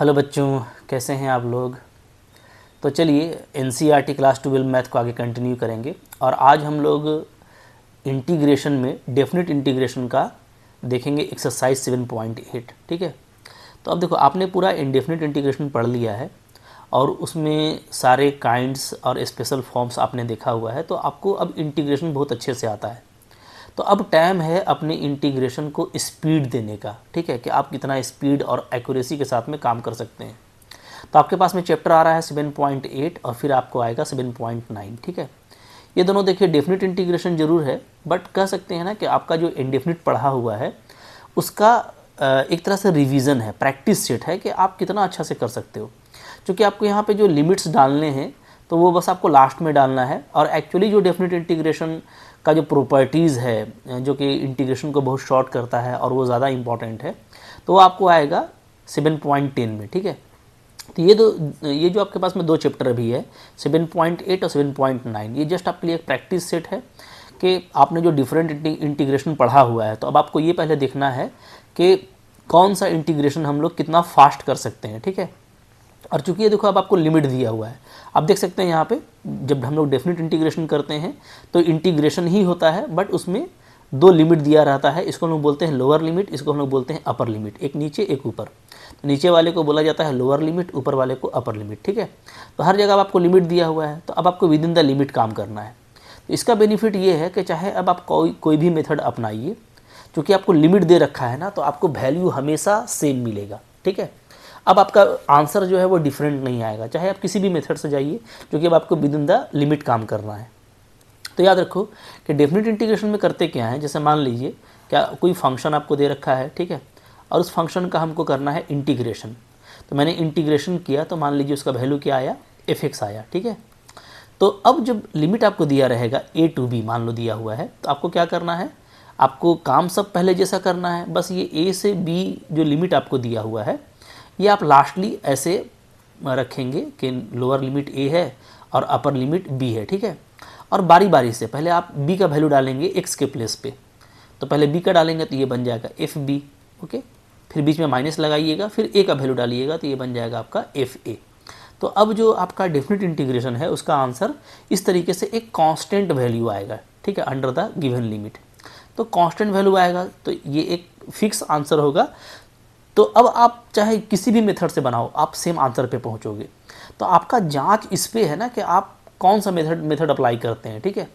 hello बच्चों कैसे हैं आप लोग तो चलिए एन क्लास ट्वेल्व मैथ को आगे कंटिन्यू करेंगे और आज हम लोग इंटीग्रेशन में डेफिनेट इंटीग्रेशन का देखेंगे एक्सरसाइज सेवन पॉइंट एट ठीक है तो अब देखो आपने पूरा इंडेफिनेट इंटीग्रेशन पढ़ लिया है और उसमें सारे काइंड्स और स्पेशल फॉर्म्स आपने देखा हुआ है तो आपको अब इंटीग्रेशन बहुत अच्छे से आता है तो अब टाइम है अपने इंटीग्रेशन को स्पीड देने का ठीक है कि आप कितना स्पीड और एक्यूरेसी के साथ में काम कर सकते हैं तो आपके पास में चैप्टर आ रहा है सेवन पॉइंट एट और फिर आपको आएगा सेवन पॉइंट नाइन ठीक है ये दोनों देखिए डेफिनेट इंटीग्रेशन जरूर है बट कह सकते हैं ना कि आपका जो इनडेफिनिट पढ़ा हुआ है उसका एक तरह से रिविज़न है प्रैक्टिस सेट है कि आप कितना अच्छा से कर सकते हो क्योंकि आपको यहाँ पर जो लिमिट्स डालने हैं तो वो बस आपको लास्ट में डालना है और एक्चुअली जो डेफिनेट इंटीग्रेशन का जो प्रॉपर्टीज़ है जो कि इंटीग्रेशन को बहुत शॉर्ट करता है और वो ज़्यादा इम्पॉर्टेंट है तो वो आपको आएगा सेवन पॉइंट टेन में ठीक है तो ये दो ये जो आपके पास में दो चैप्टर भी है सेवन पॉइंट एट और सेवन पॉइंट नाइन ये जस्ट आपके लिए एक प्रैक्टिस सेट है कि आपने जो डिफरेंट इंटीग्रेशन पढ़ा हुआ है तो अब आपको ये पहले देखना है कि कौन सा इंटीग्रेशन हम लोग कितना फास्ट कर सकते हैं ठीक है और चूंकि ये देखो अब आपको लिमिट दिया हुआ है आप देख सकते हैं यहाँ पे जब हम लोग डेफिनेट इंटीग्रेशन करते हैं तो इंटीग्रेशन ही होता है बट उसमें दो लिमिट दिया रहता है इसको हम लोग बोलते हैं लोअर लिमिट इसको हम लोग बोलते हैं अपर लिमिट एक नीचे एक ऊपर तो नीचे वाले को बोला जाता है लोअर लिमिट ऊपर वाले को अपर लिमिट ठीक है तो हर जगह आपको लिमिट दिया हुआ है तो अब आपको विद इन द लिमिट काम करना है तो इसका बेनिफिट ये है कि चाहे अब आप कोई कोई भी मेथड अपनाइए क्योंकि आपको लिमिट दे रखा है ना तो आपको वैल्यू हमेशा सेम मिलेगा ठीक है अब आपका आंसर जो है वो डिफरेंट नहीं आएगा चाहे आप किसी भी मेथड से जाइए जो कि अब आपको विद इन द लिमिट काम करना है तो याद रखो कि डेफिनेट इंटीग्रेशन में करते क्या हैं जैसे मान लीजिए क्या कोई फंक्शन आपको दे रखा है ठीक है और उस फंक्शन का हमको करना है इंटीग्रेशन तो मैंने इंटीग्रेशन किया तो मान लीजिए उसका वैल्यू क्या आया एफ एक्स आया ठीक है तो अब जब लिमिट आपको दिया रहेगा ए टू बी मान लो दिया हुआ है तो आपको क्या करना है आपको काम सब पहले जैसा करना है बस ये ए से बी जो लिमिट आपको दिया हुआ है ये आप लास्टली ऐसे रखेंगे कि लोअर लिमिट ए है और अपर लिमिट बी है ठीक है और बारी बारी से पहले आप बी का वैल्यू डालेंगे एक्स के प्लेस पे तो पहले बी का डालेंगे तो ये बन जाएगा एफ बी ओके फिर बीच में माइनस लगाइएगा फिर ए का वैल्यू डालिएगा तो ये बन जाएगा आपका एफ ए तो अब जो आपका डेफिनेट इंटीग्रेशन है उसका आंसर इस तरीके से एक कांस्टेंट वैल्यू आएगा ठीक है अंडर द गिवन लिमिट तो कांस्टेंट वैल्यू आएगा तो ये एक फिक्स आंसर होगा तो अब आप चाहे किसी भी मेथड से बनाओ आप सेम आंसर पे पहुंचोगे तो आपका जांच इस पर है ना कि आप कौन सा मेथड मेथड अप्लाई करते हैं ठीक है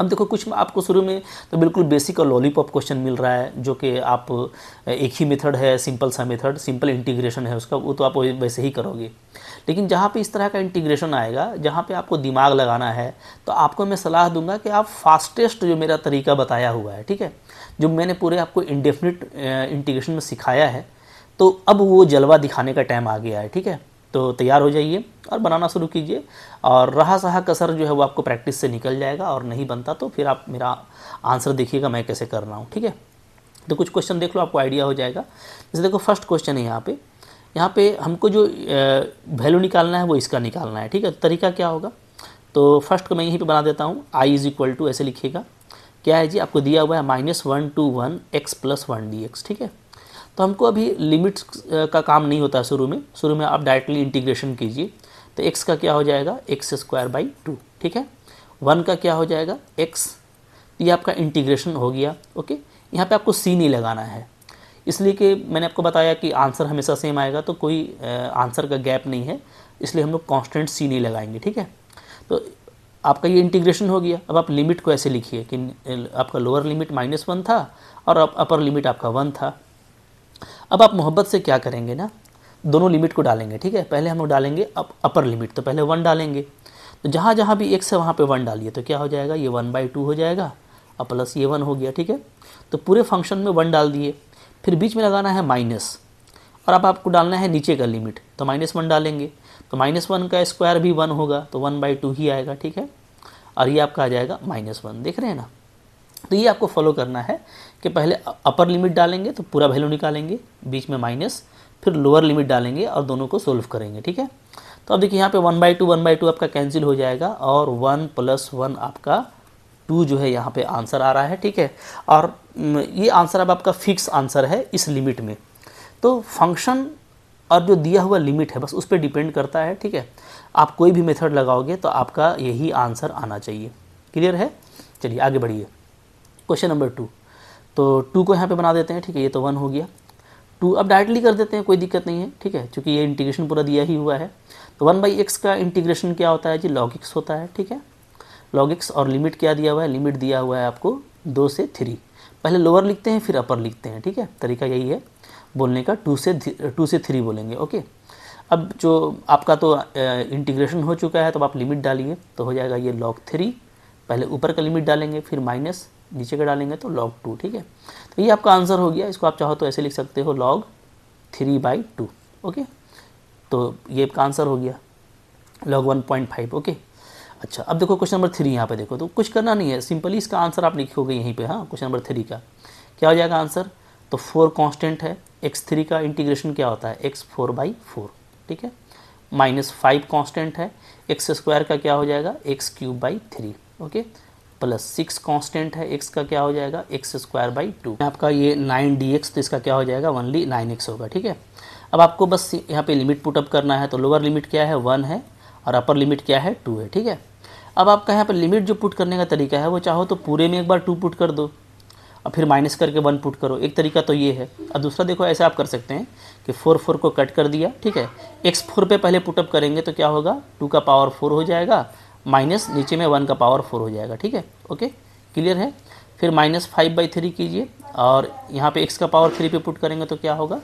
अब देखो कुछ आपको शुरू में तो बिल्कुल बेसिक और लॉलीपॉप क्वेश्चन मिल रहा है जो कि आप एक ही मेथड है सिंपल सा मेथड सिंपल इंटीग्रेशन है उसका वो तो आप वैसे ही करोगे लेकिन जहाँ पे इस तरह का इंटीग्रेशन आएगा जहाँ पे आपको दिमाग लगाना है तो आपको मैं सलाह दूंगा कि आप फास्टेस्ट जो मेरा तरीका बताया हुआ है ठीक है जो मैंने पूरे आपको इंडेफिनिट इंटीग्रेशन में सिखाया है तो अब वो जलवा दिखाने का टाइम आ गया है ठीक है तो तैयार हो जाइए और बनाना शुरू कीजिए और रहा सहा कसर जो है वो आपको प्रैक्टिस से निकल जाएगा और नहीं बनता तो फिर आप मेरा आंसर देखिएगा मैं कैसे कर रहा हूँ ठीक है तो कुछ क्वेश्चन देख लो आपको आइडिया हो जाएगा जैसे देखो फर्स्ट क्वेश्चन है यहाँ पे यहाँ पे हमको जो वैल्यू निकालना है वो इसका निकालना है ठीक है तो तरीका क्या होगा तो फर्स्ट को मैं यहीं पे बना देता हूँ आई इज़ इक्वल टू ऐसे लिखिएगा क्या है जी आपको दिया हुआ है minus one to one x plus one d x ठीक है तो हमको अभी लिमिट्स का काम नहीं होता शुरू में शुरू में आप डायरेक्टली इंटीग्रेशन कीजिए तो एक्स का क्या हो जाएगा एक्स स्क्वायर बाई टू ठीक है वन का क्या हो जाएगा एक्स ये आपका इंटीग्रेशन हो गया ओके यहाँ पे आपको सी नहीं लगाना है इसलिए कि मैंने आपको बताया कि आंसर हमेशा सेम आएगा तो कोई आंसर का गैप नहीं है इसलिए हम लोग कॉन्स्टेंट सी नहीं लगाएंगे ठीक है तो आपका ये इंटीग्रेशन हो गया अब आप लिमिट को ऐसे लिखिए कि आपका लोअर लिमिट माइनस वन था और अपर लिमिट आपका वन था अब आप मोहब्बत से क्या करेंगे ना दोनों लिमिट को डालेंगे ठीक है पहले हम लोग डालेंगे अप अपर लिमिट तो पहले वन डालेंगे तो जहाँ जहाँ भी एक से वहाँ पे वन डालिए तो क्या हो जाएगा ये वन बाई टू हो जाएगा और प्लस ये वन हो गया ठीक है तो पूरे फंक्शन में वन डाल दिए फिर बीच में लगाना है माइनस और अब आपको डालना है नीचे का लिमिट तो माइनस वन डालेंगे तो माइनस वन का स्क्वायर भी वन होगा तो वन बाई टू ही आएगा ठीक है और ये आपका आ जाएगा माइनस वन देख रहे हैं ना तो ये आपको फॉलो करना है कि पहले अपर लिमिट डालेंगे तो पूरा वैल्यू निकालेंगे बीच में माइनस फिर लोअर लिमिट डालेंगे और दोनों को सोल्व करेंगे ठीक है तो अब देखिए यहाँ पे one by two one by two आपका कैंसिल हो जाएगा और वन प्लस वन आपका टू जो है यहाँ पे आंसर आ रहा है ठीक है और ये आंसर अब आपका फिक्स आंसर है इस लिमिट में तो फंक्शन और जो दिया हुआ लिमिट है बस उस पर डिपेंड करता है ठीक है आप कोई भी मेथड लगाओगे तो आपका यही आंसर आना चाहिए क्लियर है चलिए आगे बढ़िए क्वेश्चन नंबर टू तो टू को यहाँ पे बना देते हैं ठीक है ये तो वन हो गया टू अब डायरेक्टली कर देते हैं कोई दिक्कत नहीं है ठीक है चूँकि ये इंटीग्रेशन पूरा दिया ही हुआ है तो वन बाई एक्स का इंटीग्रेशन क्या होता है जी लॉगिक्स होता है ठीक है लॉगिक्स और लिमिट क्या दिया हुआ है लिमिट दिया हुआ है आपको दो से थ्री पहले लोअर लिखते हैं फिर अपर लिखते हैं ठीक है तरीका यही है बोलने का टू से टू से थ्री बोलेंगे ओके अब जो आपका तो इंटीग्रेशन हो चुका है तो आप लिमिट डालिए तो हो जाएगा ये लॉग थ्री पहले ऊपर का लिमिट डालेंगे फिर माइनस नीचे का डालेंगे तो लॉग टू ठीक है तो ये आपका आंसर हो गया इसको आप चाहो तो ऐसे लिख सकते हो log three by two okay तो ये आपका आंसर हो गया log one point five okay अच्छा अब देखो क्वेश्चन नंबर थ्री यहाँ पे देखो तो कुछ करना नहीं है सिंपली इसका आंसर आप लिखोगे यहीं पे हाँ क्वेश्चन नंबर थ्री का क्या हो जाएगा आंसर तो फोर कांस्टेंट है एक्स थ्री का इंटीग्रेशन क्या होता है एक्स फोर बाई फोर ठीक है माइनस फाइव कॉन्स्टेंट है एक्स स्क्वायर का क्या हो जाएगा x cube by three okay plus six constant है एक्स का क्या हो जाएगा एक्स स्क्वायर बाई टू आपका ये नाइन डी एक्स तो इसका क्या हो जाएगा वनली नाइन एक्स होगा ठीक है अब आपको बस यहाँ पे लिमिट पुटअप करना है तो लोअर लिमिट क्या है वन है और अपर लिमिट क्या है टू है ठीक है अब आपका यहाँ पर लिमिट जो पुट करने का तरीका है वो चाहो तो पूरे में एक बार टू पुट कर दो और फिर माइनस करके वन पुट करो एक तरीका तो ये है और दूसरा देखो ऐसे आप कर सकते हैं कि फोर फोर को कट कर दिया ठीक है एक्स फोर पर पहले पुटअप करेंगे तो क्या होगा टू का पावर फोर हो जाएगा माइनस नीचे में वन का पावर फोर हो जाएगा ठीक है ओके क्लियर है फिर माइनस फाइव बाई थ्री कीजिए और यहाँ पे एक्स का पावर थ्री पे पुट करेंगे तो क्या होगा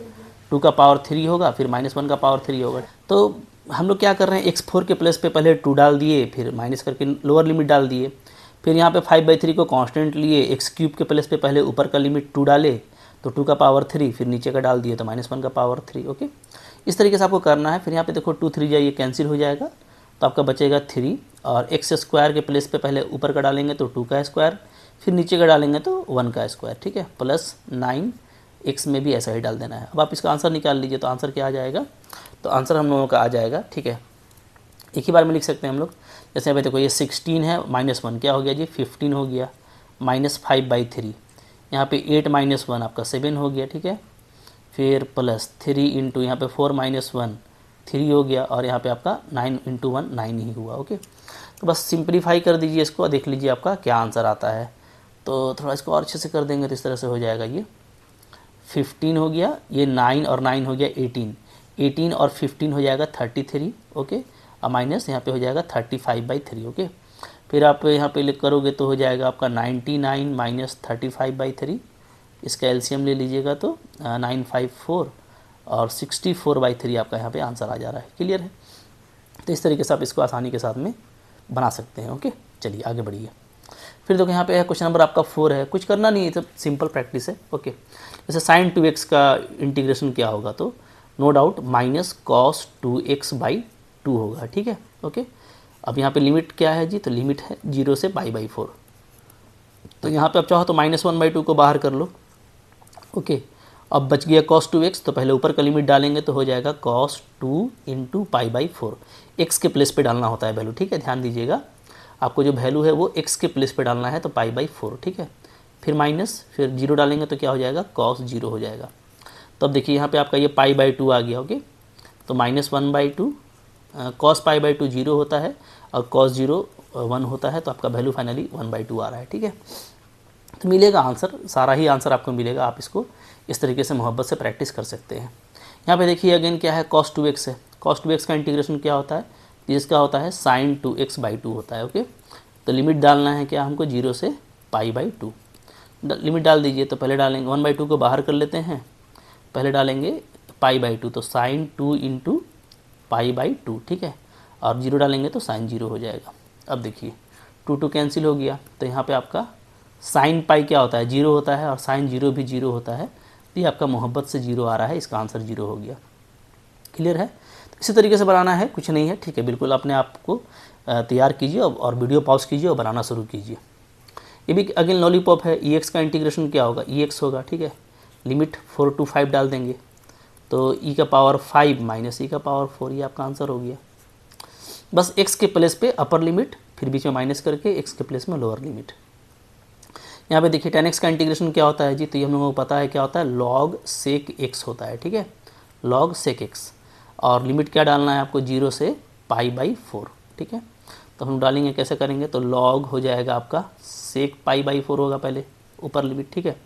टू का पावर थ्री होगा फिर माइनस वन का पावर थ्री होगा तो हम लोग क्या कर रहे हैं एक्स फोर के प्लस पे पहले टू डाल दिए फिर माइनस करके लोअर लिमिट डाल दिए फिर यहाँ पे फाइव बाई थ्री को कांस्टेंट लिए एक्स क्यूब के प्लस पे पहले ऊपर का लिमिट टू डाले तो टू का पावर थ्री फिर नीचे का डाल दिए तो माइनस वन का पावर थ्री ओके इस तरीके से आपको करना है फिर यहाँ पे देखो टू थ्री जाइए कैंसिल हो जाएगा तो आपका बचेगा थ्री और एक्स स्क्वायर के प्लेस पे पहले ऊपर का डालेंगे तो टू का स्क्वायर फिर नीचे का डालेंगे तो वन का स्क्वायर ठीक है प्लस नाइन एक्स में भी ऐसा ही डाल देना है अब आप इसका आंसर निकाल लीजिए तो आंसर क्या आ जाएगा तो आंसर हम लोगों का आ जाएगा ठीक है एक ही बार में लिख सकते हैं हम लोग जैसे अभी देखो ये सिक्सटीन है माइनस वन क्या हो गया जी फिफ्टीन हो गया माइनस फाइव बाई थ्री यहाँ पे एट माइनस वन आपका सेवन हो गया ठीक है फिर प्लस थ्री इंटू यहाँ पर फोर माइनस वन थ्री हो गया और यहाँ पे आपका नाइन इंटू वन नाइन ही हुआ ओके तो बस सिंप्लीफाई कर दीजिए इसको देख लीजिए आपका क्या आंसर आता है तो थोड़ा इसको और अच्छे से कर देंगे तो इस तरह से हो जाएगा ये फिफ्टीन हो गया ये नाइन और नाइन हो गया एटीन एटीन और फिफ्टीन हो जाएगा थर्टी थ्री ओके और माइनस यहाँ पे हो जाएगा thirty five by three okay फिर आप यहाँ पे करोगे तो हो जाएगा आपका ninety nine minus thirty five by three इसका एलसीएम ले लीजिएगा तो नाइन फाइव फोर और सिक्सटी फोर बाई थ्री आपका यहाँ पे आंसर आ जा रहा है क्लियर है तो इस तरीके से आप इसको आसानी के साथ में बना सकते हैं ओके चलिए आगे बढ़िए फिर देखो यहाँ पे है क्वेश्चन नंबर आपका फोर है कुछ करना नहीं है सब तो सिंपल प्रैक्टिस है ओके जैसे साइन टू एक्स का इंटीग्रेशन क्या होगा तो no doubt minus cos two x by two होगा ठीक है ओके अब यहाँ पे लिमिट क्या है जी तो लिमिट है जीरो से पाई बाई फोर तो यहाँ पे आप चाहो तो माइनस वन बाई टू को बाहर कर लो ओके अब बच गया कॉस टू एक्स तो पहले ऊपर का लिमिट डालेंगे तो हो जाएगा cos two into pi by four x के प्लेस पे डालना होता है वैल्यू ठीक है ध्यान दीजिएगा आपको जो वैल्यू है वो एक्स के प्लेस पे डालना है तो पाई बाई फोर ठीक है फिर माइनस फिर जीरो डालेंगे तो क्या हो जाएगा कॉस जीरो हो जाएगा तो अब देखिए यहाँ पे आपका ये पाई बाई टू आ गया ओके तो minus one by two cos pi by two zero होता है और कॉस जीरो वन होता है तो आपका value finally one by two आ रहा है ठीक है तो मिलेगा आंसर सारा ही आंसर आपको मिलेगा आप इसको इस तरीके से मोहब्बत से प्रैक्टिस कर सकते हैं यहाँ पे देखिए अगेन क्या है कॉस टू एक्स है कॉस टू एक्स का इंटीग्रेशन क्या होता है जिसका होता है sine two x by two होता है ओके तो लिमिट डालना है क्या हमको जीरो से पाई बाई टू लिमिट डाल दीजिए तो पहले डालेंगे वन बाई टू को बाहर कर लेते हैं पहले डालेंगे पाई बाई टू तो sine two into pi by two ठीक है और जीरो डालेंगे तो साइन जीरो हो जाएगा अब देखिए टू टू कैंसिल हो गया तो यहाँ पे आपका साइन पाई क्या होता है जीरो होता है और साइन जीरो भी जीरो होता है तो ये आपका मोहब्बत से जीरो आ रहा है इसका आंसर जीरो हो गया क्लियर है तो इसी तरीके से बनाना है कुछ नहीं है ठीक है बिल्कुल अपने आप को तैयार कीजिए और वीडियो पॉज कीजिए और बनाना शुरू कीजिए ये भी अगेन लॉलीपॉप है ई e का इंटीग्रेशन क्या होगा ई e होगा ठीक है लिमिट फोर टू फाइव डाल देंगे तो ई e का पावर फाइव माइनस ई का पावर फोर ये आपका आंसर हो गया बस एक्स के प्लेस पे अपर लिमिट फिर बीच में माइनस करके एक्स के प्लेस में लोअर लिमिट यहाँ पे देखिए टेन एक्स का इंटीग्रेशन क्या होता है जी तो ये हम लोगों को पता है क्या होता है लॉग सेक एक्स होता है ठीक है लॉग सेक एक्स और लिमिट क्या डालना है आपको जीरो से पाई बाई फोर ठीक है तो हम डालेंगे कैसे करेंगे तो लॉग हो जाएगा आपका सेक पाई बाई फोर होगा पहले ऊपर लिमिट ठीक है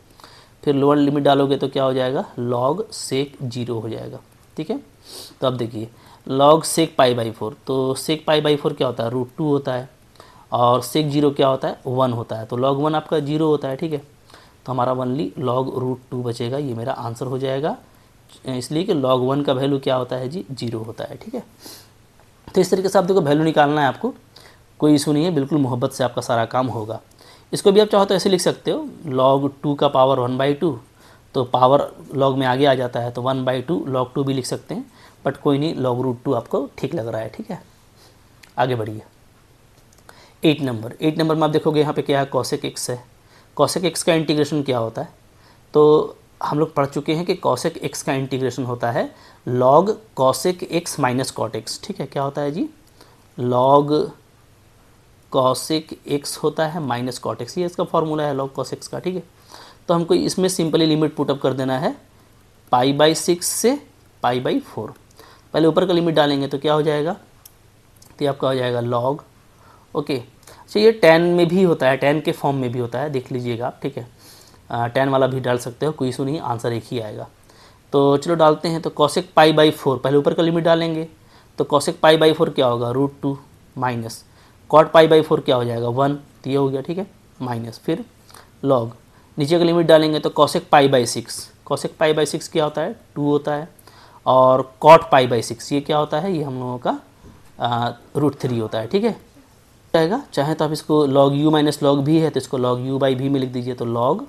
फिर लोअर लिमिट डालोगे तो क्या हो जाएगा लॉग सेक जीरो हो जाएगा ठीक है तो अब देखिए log sec pi by four तो सेक पाई बाई फोर क्या होता है रूट टू होता है और सेक जीरो क्या होता है वन होता है तो लॉग वन आपका जीरो होता है ठीक है तो हमारा वनली लॉग रूट टू बचेगा ये मेरा आंसर हो जाएगा इसलिए कि लॉग वन का वैल्यू क्या होता है जी जीरो होता है ठीक है तो इस तरीके से आप देखो वैल्यू निकालना है आपको कोई इशू नहीं है बिल्कुल मोहब्बत से आपका सारा काम होगा इसको भी आप चाहो तो ऐसे लिख सकते हो लॉग टू का पावर वन बाई टू तो पावर लॉग में आगे आ जाता है तो one by two log two भी लिख सकते हैं बट कोई नहीं लॉग रूट टू आपको ठीक लग रहा है ठीक है आगे बढ़िए एट नंबर एट नंबर में आप देखोगे यहाँ पे क्या है कौशिक एक्स है कौशिक एक्स का इंटीग्रेशन क्या होता है तो हम लोग पढ़ चुके हैं कि कौशिक एक्स का इंटीग्रेशन होता है log cosec x minus cot x ठीक है क्या होता है जी लॉग कौशिक एक्स होता है माइनस कॉट एक्स ये इसका फॉर्मूला है लॉग कॉस एक्स का ठीक है तो हमको इसमें सिंपली लिमिट पुटअप कर देना है पाई बाई सिक्स से पाई बाई फोर पहले ऊपर का लिमिट डालेंगे तो क्या हो जाएगा तो आपका हो जाएगा लॉग ओके अच्छा ये टेन में भी होता है टेन के फॉर्म में भी होता है देख लीजिएगा आप ठीक है टेन वाला भी डाल सकते हो कोई इशू नहीं आंसर एक ही आएगा तो चलो डालते हैं तो कौशिक पाई बाई फोर पहले ऊपर का लिमिट डालेंगे तो कौशिक पाई बाई फोर क्या होगा root two minus cot pi by four क्या हो जाएगा वन तो ये हो गया ठीक है माइनस फिर लॉग नीचे का लिमिट डालेंगे तो cosec pi by six cosec pi by six क्या होता है टू होता है और कॉट पाई बाई सिक्स ये क्या होता है ये हम लोगों का रूट थ्री होता है ठीक है जाएगा चाहे तो आप इसको log u माइनस लॉग भी है तो इसको log u बाई भी में लिख दीजिए तो log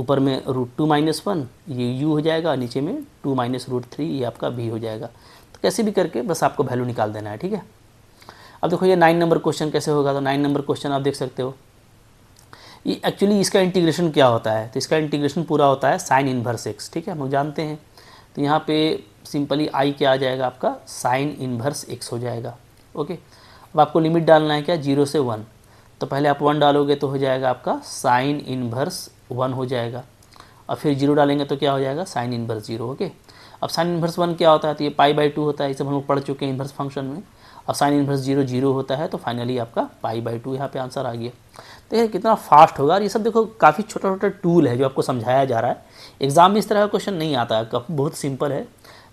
ऊपर में रूट टू माइनस वन ये u हो जाएगा नीचे में टू माइनस रूट थ्री ये आपका भी हो जाएगा तो कैसे भी करके बस आपको वैल्यू निकाल देना है ठीक है अब देखो ये नाइन नंबर क्वेश्चन कैसे होगा तो नाइन नंबर क्वेश्चन आप देख सकते हो ये एक्चुअली इसका इंटीग्रेशन क्या होता है तो इसका इंटीग्रेशन पूरा होता है साइन इन्वर्स एक्स ठीक है हम लोग जानते हैं तो यहाँ पे सिंपली आई क्या आ जाएगा आपका साइन इन्वर्स एक्स हो जाएगा ओके अब आपको लिमिट डालना है क्या जीरो से वन तो पहले आप वन डालोगे तो हो जाएगा आपका साइन इनवर्स वन हो जाएगा और फिर जीरो डालेंगे तो क्या हो जाएगा साइन इनवर्स जीरो ओके अब साइन इनवर्स वन क्या होता है तो ये पाई बाई टू होता है ये सब हम लोग पढ़ चुके हैं इनवर्स फंक्शन में और साइन इनवर्स जीरो जीरो होता है तो फाइनली आपका पाई बाई टू यहाँ पे आंसर आ गया देखिए तो कितना फास्ट होगा और ये सब देखो काफ़ी छोटा छोटा टूल है जो आपको समझाया जा रहा है एग्जाम में इस तरह का क्वेश्चन नहीं आता है बहुत सिंपल है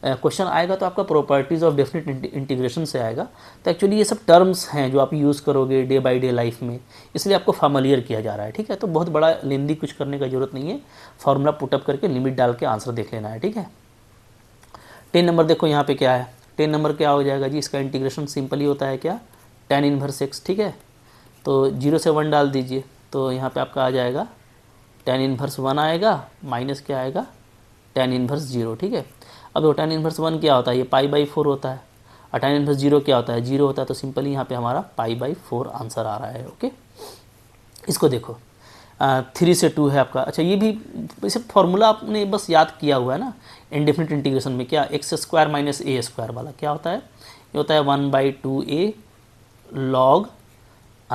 क्वेश्चन uh, आएगा तो आपका प्रॉपर्टीज़ ऑफ डेफिनेट इंटीग्रेशन से आएगा तो एक्चुअली ये सब टर्म्स हैं जो आप यूज़ करोगे डे बाई डे लाइफ में इसलिए आपको फॉर्मलियर किया जा रहा है ठीक है तो बहुत बड़ा लेंदी कुछ करने का जरूरत नहीं है फॉर्मूला पुटअप करके लिमिट डाल के आंसर देख लेना है ठीक है टेन नंबर देखो यहाँ पर क्या है टेन नंबर क्या हो जाएगा जी इसका इंटीग्रेशन सिंपली होता है क्या टेन इनवर्स एक्स ठीक है तो जीरो से वन डाल दीजिए तो यहाँ पे आपका आ जाएगा टेन इनवर्स वन आएगा माइनस क्या आएगा टेन इनवर्स जीरो ठीक है अब तो इन्वर्स वन क्या होता है ये पाई बाई फोर होता है और tan इन्वर्स जीरो क्या होता है जीरो होता है तो सिंपली यहाँ पे हमारा पाई बाई फोर आंसर आ रहा है ओके इसको देखो थ्री से टू है आपका अच्छा ये भी इसे फॉर्मूला आपने बस याद किया हुआ है ना इंडिफिनिट इंटीग्रेशन में क्या x square minus a square वाला क्या होता है ये होता है one by two a log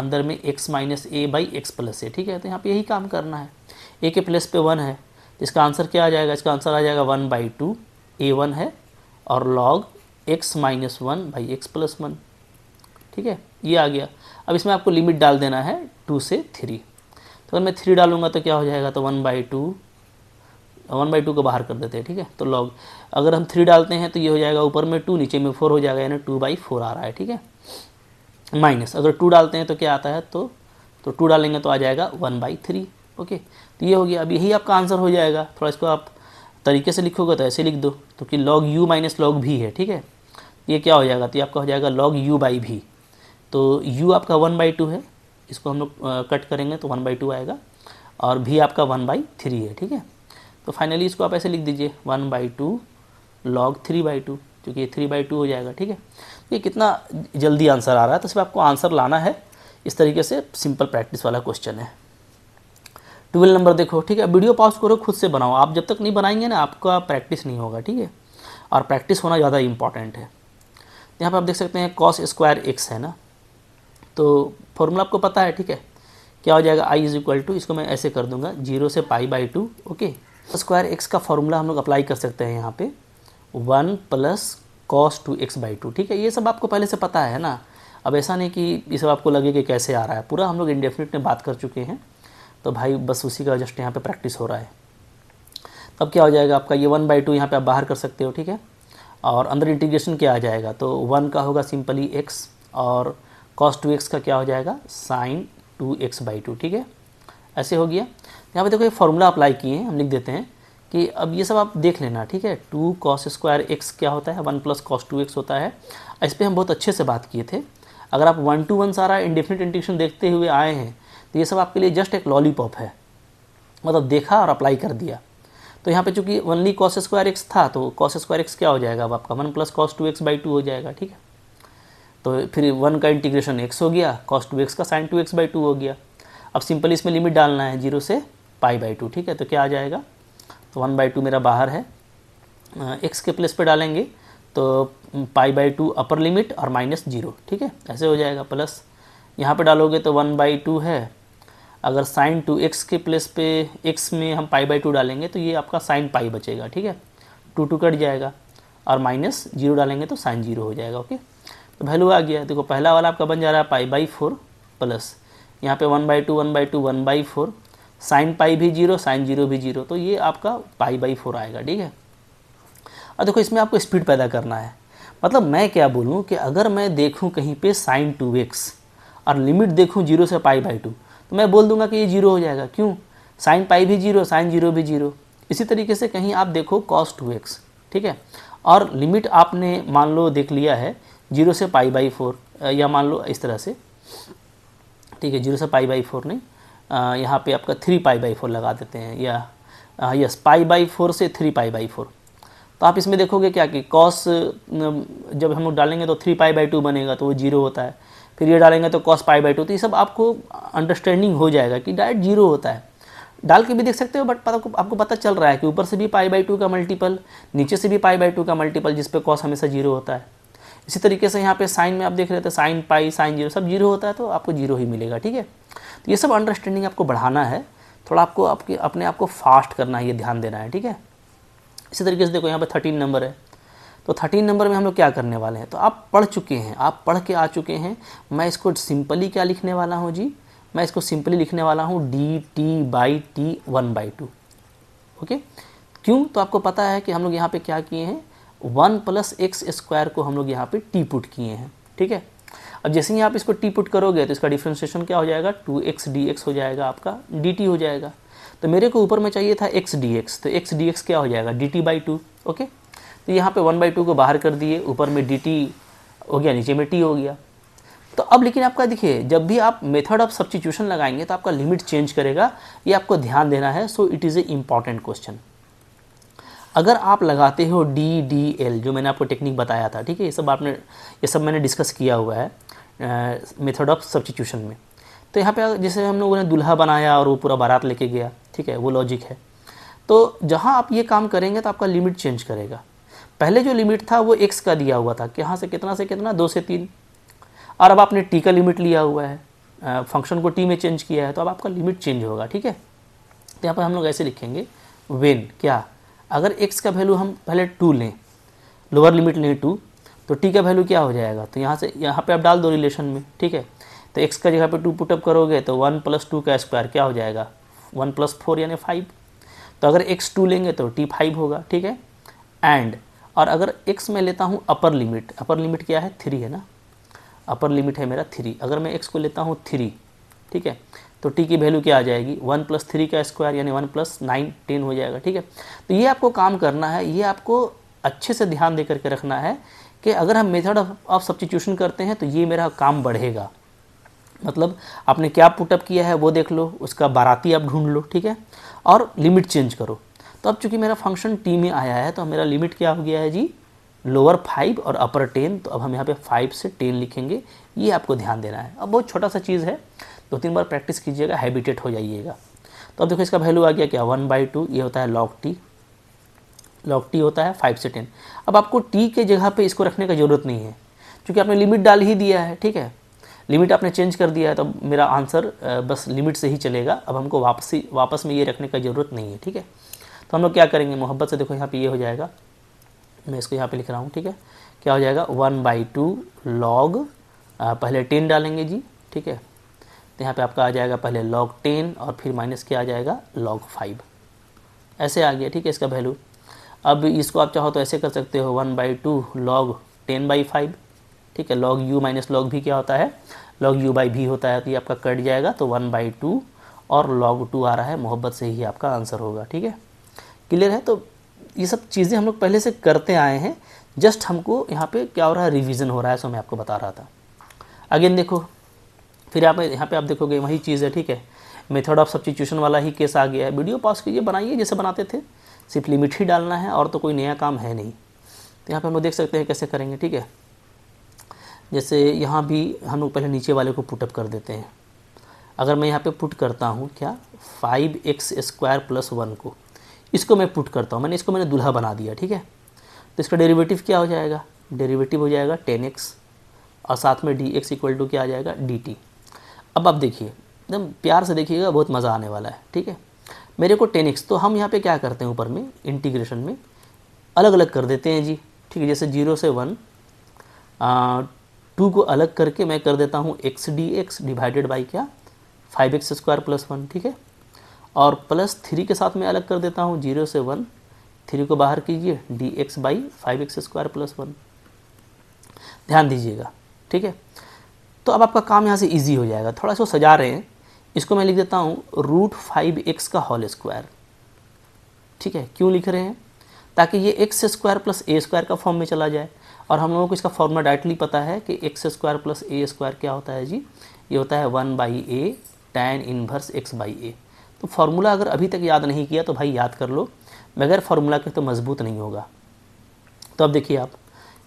अंदर में x minus a by x plus a ठीक है तो यहाँ पे यही काम करना है ए के प्लस पे वन है तो इसका आंसर क्या आ जाएगा इसका आंसर आ जाएगा one by two a one है और log x minus one by x plus one ठीक है ये आ गया अब इसमें आपको लिमिट डाल देना है टू से थ्री तो अगर मैं थ्री डालूंगा तो क्या हो जाएगा तो one by two one by two को बाहर कर देते हैं ठीक है तो लॉग अगर हम थ्री डालते हैं तो ये हो जाएगा ऊपर में टू नीचे में फोर हो जाएगा यानी टू बाई फोर आ रहा है ठीक है माइनस अगर टू डालते हैं तो क्या आता है तो तो टू डालेंगे तो आ जाएगा वन बाई थ्री ओके तो ये हो गया अब यही आपका आंसर हो जाएगा थोड़ा इसको आप तरीके से लिखोगे तो ऐसे लिख दो तो कि लॉग यू माइनस लॉग भी है ठीक है ये क्या हो जाएगा तो ये आपका हो जाएगा लॉग यू बाई भी तो यू आपका वन बाई टू है इसको हम लोग कट करेंगे तो वन बाई टू आएगा और भी आपका वन बाई थ्री है ठीक है तो फाइनली इसको आप ऐसे लिख दीजिए one by two log three by two क्योंकि ये थ्री बाई टू हो जाएगा ठीक है तो ये कितना जल्दी आंसर आ रहा है तो सिर्फ आपको आंसर लाना है इस तरीके से सिंपल प्रैक्टिस वाला क्वेश्चन है ट्वेल्व नंबर देखो ठीक है वीडियो पॉज करो खुद से बनाओ आप जब तक नहीं बनाएंगे ना आपका प्रैक्टिस नहीं होगा ठीक है और प्रैक्टिस होना ज़्यादा इंपॉर्टेंट है यहाँ पर आप देख सकते हैं कॉस स्क्वायर एक्स है ना तो फॉर्मूला आपको पता है ठीक है क्या हो जाएगा आई इज इक्वल टू इसको मैं ऐसे कर दूंगा जीरो से pi by two okay square x का फॉर्मूला हम लोग अप्लाई कर सकते हैं यहाँ पे one plus cos two x by two ठीक है ये सब आपको पहले से पता है ना अब ऐसा नहीं कि ये सब आपको लगे कि कैसे आ रहा है पूरा हम लोग इंडेफिनिट में बात कर चुके हैं तो भाई बस उसी का जस्ट यहाँ पे प्रैक्टिस हो रहा है तब क्या हो जाएगा आपका ये वन बाई टू यहाँ पर आप बाहर कर सकते हो ठीक है और अंदर इंटीग्रेशन क्या आ जाएगा तो वन का होगा सिंपली एक्स और कॉस टू एक्स का क्या हो जाएगा sine two x by two ठीक है ऐसे हो गया यहाँ पे देखो ये फार्मूला अप्लाई किए हैं हम लिख देते हैं कि अब ये सब आप देख लेना ठीक है टू कॉस स्क्वायर एक्स क्या होता है one plus cos two x होता है इस पर हम बहुत अच्छे से बात किए थे अगर आप वन टू वन सारा इंडिफिनिट इंटीग्रेशन देखते हुए आए हैं तो ये सब आपके लिए जस्ट एक लॉलीपॉप है मतलब देखा और अप्लाई कर दिया तो यहाँ पे चूंकि वनली कॉस स्क्वायर एक्स था तो कॉस स्क्वायर एक्स क्या हो जाएगा अब आपका one plus cos two x by two हो जाएगा ठीक है तो फिर वन का इंटीग्रेशन एक्स हो गया कॉस टू एक्स का sine two x by two हो गया अब सिंपल इसमें लिमिट डालना है जीरो से पाई बाई टू ठीक है तो क्या आ जाएगा तो वन बाई टू मेरा बाहर है एक्स के प्लेस पे डालेंगे तो pi by two upper limit और माइनस जीरो ठीक है ऐसे हो जाएगा प्लस यहाँ पे डालोगे तो वन बाई टू है अगर साइन टू एक्स के प्लेस पे एक्स में हम पाई बाई टू डालेंगे तो ये आपका साइन पाई बचेगा ठीक है टू टू कट जाएगा और माइनस जीरो डालेंगे तो साइन जीरो हो जाएगा ओके तो वैल्यू आ गया देखो पहला वाला आपका बन जा रहा है पाई बाई फोर प्लस यहाँ पे one by two one by two one by four sine pi भी जीरो साइन जीरो भी जीरो तो ये आपका पाई बाई फोर आएगा ठीक है और देखो इसमें आपको स्पीड पैदा करना है मतलब मैं क्या बोलूँ कि अगर मैं देखूँ कहीं पे साइन टू एक्स और लिमिट देखूँ जीरो से पाई बाई टू तो मैं बोल दूंगा कि ये जीरो हो जाएगा क्यों साइन पाई भी जीरो साइन जीरो भी जीरो इसी तरीके से कहीं आप देखो कॉस टू एक्स ठीक है और लिमिट आपने मान लो देख लिया है जीरो से पाई बाई फोर या मान लो इस तरह से ठीक है जीरो से पाई बाई फोर नहीं यहाँ पे आपका थ्री पाई बाई फोर लगा देते हैं या यस पाई बाई फोर से थ्री पाई बाई फोर तो आप इसमें देखोगे क्या कि कॉस जब हम लोग डालेंगे तो थ्री पाई बाई टू बनेगा तो वो जीरो होता है फिर ये डालेंगे तो कॉस पाई बाई टू तो ये सब आपको अंडरस्टैंडिंग हो जाएगा कि डायरेक्ट जीरो होता है डाल के भी देख सकते हो बट पता आपको पता चल रहा है कि ऊपर से भी पाई बाई टू का मल्टीपल नीचे से भी पाई बाई टू का मल्टीपल जिस पे कॉस हमेशा जीरो होता है इसी तरीके से यहाँ पे साइन में आप देख रहे थे साइन पाई साइन जीरो सब जीरो होता है तो आपको जीरो ही मिलेगा ठीक है तो ये सब अंडरस्टैंडिंग आपको बढ़ाना है थोड़ा आपको आपके अपने आप को फास्ट करना है ये ध्यान देना है ठीक है इसी तरीके से देखो यहाँ पर थर्टीन नंबर है तो थर्टीन नंबर में हम लोग क्या करने वाले हैं तो आप पढ़ चुके हैं आप पढ़ के आ चुके हैं मैं इसको सिंपली क्या लिखने वाला हूँ जी मैं इसको सिंपली लिखने वाला हूँ d T by t one by two okay क्यों तो आपको पता है कि हम लोग यहाँ पे क्या किए हैं वन प्लस एक्स स्क्वायर को हम लोग यहाँ पे टी पुट किए हैं ठीक है अब जैसे ही आप इसको टी पुट करोगे तो इसका डिफ्रेंशिएशन क्या हो जाएगा टू एक्स डी एक्स हो जाएगा आपका डी टी हो जाएगा तो मेरे को ऊपर में चाहिए था एक्स डी एक्स तो एक्स डी एक्स क्या हो जाएगा d T by two okay तो यहाँ पे वन बाई टू को बाहर कर दिए ऊपर में डी टी हो गया नीचे में टी हो गया तो अब लेकिन आपका देखिए जब भी आप मेथड ऑफ सब्सटीट्यूशन लगाएंगे तो आपका लिमिट चेंज करेगा ये आपको ध्यान देना है so it is a important question अगर आप लगाते हो डी डी एल जो मैंने आपको टेक्निक बताया था ठीक है ये सब आपने ये सब मैंने डिस्कस किया हुआ है मेथड ऑफ सब्सटीट्यूशन में तो यहाँ पे जैसे हम लोगों ने दुल्हा बनाया और वो पूरा बारात लेके गया ठीक है वो लॉजिक है तो जहाँ आप ये काम करेंगे तो आपका लिमिट चेंज करेगा पहले जो लिमिट था वो एक्स का दिया हुआ था कहाँ यहाँ से कितना से कितना दो से तीन और अब आपने टी का लिमिट लिया हुआ है फंक्शन को टी में चेंज किया है तो अब आपका लिमिट चेंज होगा ठीक है तो यहाँ पर हम लोग ऐसे लिखेंगे वेन क्या अगर एक्स का वैल्यू हम पहले टू लें लोअर लिमिट लें टू तो टी का वैल्यू क्या हो जाएगा तो यहाँ से यहाँ पे आप डाल दो रिलेशन में ठीक है तो एक्स का जगह पे टू पुटअप करोगे तो वन प्लस टू का स्क्वायर क्या हो जाएगा वन प्लस फोर यानी फाइव तो अगर एक्स टू लेंगे तो टी फाइव होगा ठीक है एंड और अगर एक्स में लेता हूँ अपर लिमिट अपर लिमिट क्या है थ्री है ना अपर लिमिट है मेरा थ्री अगर मैं एक्स को लेता हूँ थ्री ठीक है तो टी की वैल्यू क्या आ जाएगी वन प्लस थ्री का स्क्वायर यानी वन प्लस नाइन टेन हो जाएगा ठीक है तो ये आपको काम करना है ये आपको अच्छे से ध्यान दे करके रखना है कि अगर हम मेथड ऑफ सब्सटीट्यूशन करते हैं तो ये मेरा काम बढ़ेगा मतलब आपने क्या पुटअप किया है वो देख लो उसका बाराती आप ढूंढ लो ठीक है और लिमिट चेंज करो तो अब चूंकि मेरा फंक्शन टी में आया है तो मेरा लिमिट क्या हो गया है जी लोअर फाइव और अपर टेन तो अब हम यहाँ पे फाइव से टेन लिखेंगे ये आपको ध्यान देना है अब बहुत छोटा सा चीज़ है दो तीन बार प्रैक्टिस कीजिएगा हैबिटेट हो जाइएगा तो अब देखो इसका वैल्यू आ गया क्या वन बाई टू ये होता है लॉक टी लॉक टी होता है फाइव से टेन अब आपको टी के जगह पे इसको रखने का ज़रूरत नहीं है क्योंकि आपने लिमिट डाल ही दिया है ठीक है लिमिट आपने चेंज कर दिया है तो मेरा आंसर बस लिमिट से ही चलेगा अब हमको वापसी वापस में ये रखने का ज़रूरत नहीं है ठीक है तो हम लोग क्या करेंगे मोहब्बत से देखो यहाँ पे ये हो जाएगा मैं इसको यहाँ पे लिख रहा हूँ ठीक है क्या हो जाएगा वन बाई टू लॉग पहले टेन डालेंगे जी ठीक है तो यहाँ पे आपका आ जाएगा पहले लॉग टेन और फिर माइनस क्या आ जाएगा लॉग फाइव ऐसे आ गया ठीक है इसका वैल्यू अब इसको आप चाहो तो ऐसे कर सकते हो one by two log ten by five ठीक है लॉग यू माइनस लॉग भी क्या होता है लॉग यू बाई भी होता है तो ये आपका कट जाएगा तो वन बाई टू और लॉग टू आ रहा है मोहब्बत से ही आपका आंसर होगा ठीक है क्लियर है तो ये सब चीज़ें हम लोग पहले से करते आए हैं जस्ट हमको यहाँ पे क्या हो रहा है रिवीजन हो रहा है सो मैं आपको बता रहा था अगेन देखो फिर आप यहाँ पे आप देखोगे वही चीज़ है ठीक है मेथड ऑफ सब्सटीट्यूशन वाला ही केस आ गया है वीडियो पॉज कीजिए बनाइए जैसे बनाते थे सिर्फ लिमिट ही डालना है और तो कोई नया काम है नहीं तो यहाँ पर हम लोग देख सकते हैं कैसे करेंगे ठीक है जैसे यहाँ भी हम लोग पहले नीचे वाले को पुटअप कर देते हैं अगर मैं यहाँ पे पुट करता हूँ क्या five x square plus one को इसको मैं पुट करता हूँ मैंने इसको मैंने दूल्हा बना दिया ठीक है तो इसका डेरिवेटिव क्या हो जाएगा डेरिवेटिव हो जाएगा टेन एक्स और साथ में डी एक्स इक्वल टू क्या आ जाएगा डी टी अब आप देखिए एकदम प्यार से देखिएगा बहुत मज़ा आने वाला है ठीक है मेरे को टेन एक्स तो हम यहाँ पे क्या करते हैं ऊपर में इंटीग्रेशन में अलग अलग कर देते हैं जी ठीक है जैसे जीरो से वन टू को अलग करके मैं कर देता हूँ x D x divided by क्या five x square plus one ठीक है और प्लस थ्री के साथ मैं अलग कर देता हूँ जीरो से वन थ्री को बाहर कीजिए d x by five x square plus one ध्यान दीजिएगा ठीक है तो अब आपका काम यहाँ से इजी हो जाएगा थोड़ा सा सजा रहे हैं इसको मैं लिख देता हूँ रूट फाइव एक्स का होल स्क्वायर ठीक है क्यों लिख रहे हैं ताकि ये x square plus a square का फॉर्म में चला जाए और हम लोगों को इसका फॉर्मूला डायरेक्टली पता है कि x square plus a square क्या होता है जी ये होता है one by a tan inverse x by ए तो फार्मूला अगर अभी तक याद नहीं किया तो भाई याद कर लो बगैर फार्मूला के तो मजबूत नहीं होगा तो अब देखिए आप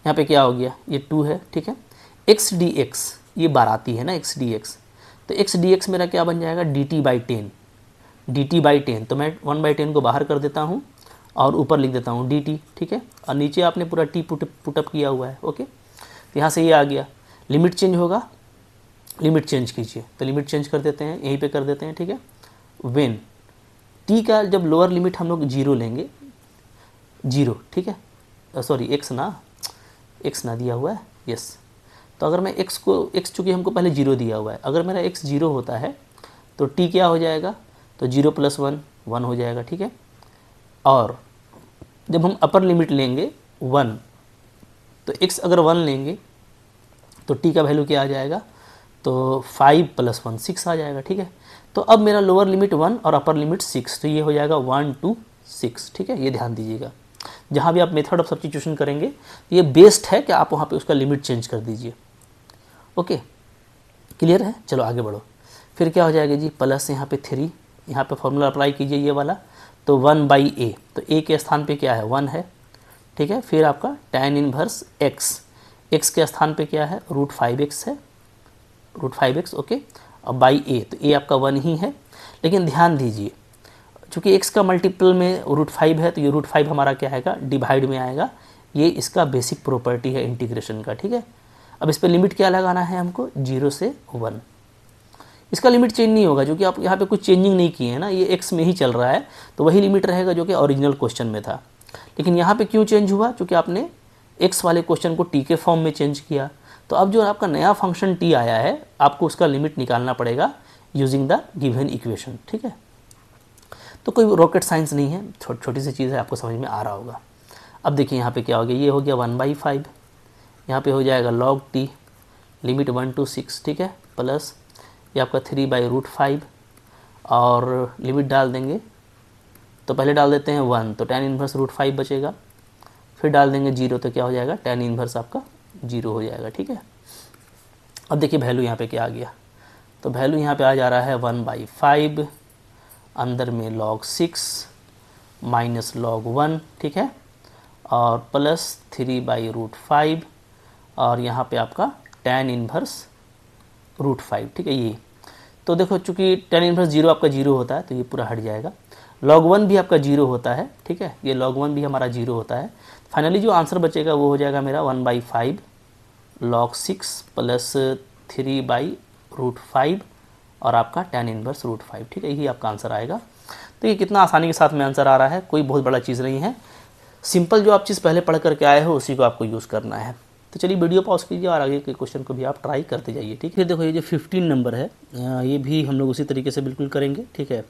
यहाँ पे क्या हो गया ये टू है ठीक है एक्स डी एक्स ये बाराती है ना एक्स डी एक्स तो एक्स डी एक्स मेरा क्या बन जाएगा d T by ten d T by ten तो मैं वन बाई टेन को बाहर कर देता हूँ और ऊपर लिख देता हूँ डी टी ठीक है और नीचे आपने पूरा टी पुट पुटअप किया हुआ है ओके तो यहाँ से ये आ गया लिमिट चेंज होगा लिमिट चेंज कीजिए तो लिमिट चेंज कर देते हैं यहीं पे कर देते हैं ठीक है वेन टी का जब लोअर लिमिट हम लोग जीरो लेंगे जीरो ठीक है सॉरी एक्स ना एक्स ना दिया हुआ है यस तो अगर मैं एक्स को एक्स चूँकि हमको पहले जीरो दिया हुआ है अगर मेरा एक्स जीरो होता है तो टी क्या हो जाएगा तो जीरो प्लस वन वन हो जाएगा ठीक है और जब हम अपर लिमिट लेंगे वन तो एक्स अगर वन लेंगे तो टी का वैल्यू क्या आ जाएगा तो फाइव प्लस वन सिक्स आ जाएगा ठीक है तो अब मेरा लोअर लिमिट वन और अपर लिमिट सिक्स तो ये हो जाएगा वन टू सिक्स ठीक है ये ध्यान दीजिएगा जहाँ भी आप मेथड ऑफ सब्सटीट्यूशन करेंगे तो ये बेस्ड है कि आप वहाँ पे उसका लिमिट चेंज कर दीजिए ओके क्लियर है चलो आगे बढ़ो फिर क्या हो जाएगा जी प्लस यहाँ पे थ्री यहाँ पे फॉर्मूला अप्लाई कीजिए ये वाला तो वन बाई ए तो ए के स्थान पे क्या है वन है ठीक है फिर आपका टेन इनवर्स एक्स एक्स के स्थान पर क्या है रूट फाइव एक्स है रूट फाइव एक्स ओके और बाई ए तो ए आपका वन ही है लेकिन ध्यान दीजिए चूँकि एक्स का मल्टीपल में रूट फाइव है तो ये रूट फाइव हमारा क्या आएगा डिवाइड में आएगा ये इसका बेसिक प्रॉपर्टी है इंटीग्रेशन का ठीक है अब इस पर लिमिट क्या लगाना है हमको जीरो से वन इसका लिमिट चेंज नहीं होगा जो कि आप यहाँ पे कुछ चेंजिंग नहीं किए हैं ना ये एक्स में ही चल रहा है तो वही लिमिट रहेगा जो कि ओरिजिनल क्वेश्चन में था लेकिन यहाँ पे क्यों चेंज हुआ क्योंकि आपने एक्स वाले क्वेश्चन को टी के फॉर्म में चेंज किया तो अब जो आपका नया फंक्शन टी आया है आपको उसका लिमिट निकालना पड़ेगा यूजिंग द गिवन इक्वेशन ठीक है तो कोई रॉकेट साइंस नहीं है छो, छोटी सी चीज़ है आपको समझ में आ रहा होगा अब देखिए यहाँ पे क्या हो गया ये हो गया वन बाई फाइव यहाँ पर हो जाएगा log t limit one two six ठीक है प्लस ये आपका थ्री बाई रूट फाइव और लिमिट डाल देंगे तो पहले डाल देते हैं वन तो टेन इन्वर्स रूट फाइव बचेगा फिर डाल देंगे जीरो तो क्या हो जाएगा टेन इन्वर्स आपका जीरो हो जाएगा ठीक है अब देखिए वैल्यू यहाँ पे क्या आ गया तो वैल्यू यहाँ पे आ जा रहा है वन बाई फाइव अंदर में log six minus log one ठीक है और plus three by root five और यहाँ पे आपका टेन इनवर्स रूट फाइव ठीक है ये तो देखो चूंकि टेन इनवर्स जीरो आपका जीरो होता है तो ये पूरा हट जाएगा लॉग वन भी आपका जीरो होता है ठीक है ये लॉग वन भी हमारा जीरो होता है फाइनली जो आंसर बचेगा वो हो जाएगा मेरा one by five log six plus three by root five और आपका टेन इनवर्स रूट फाइव ठीक है यही आपका आंसर आएगा तो ये कितना आसानी के साथ में आंसर आ रहा है कोई बहुत बड़ा चीज़ नहीं है सिंपल जो आप चीज़ पहले पढ़ करके आए हो उसी को आपको यूज़ करना है तो चलिए वीडियो पॉज कीजिए और आगे के क्वेश्चन को भी आप ट्राई करते जाइए ठीक है देखो ये जो फिफ्टीन नंबर है ये भी हम लोग उसी तरीके से बिल्कुल करेंगे ठीक है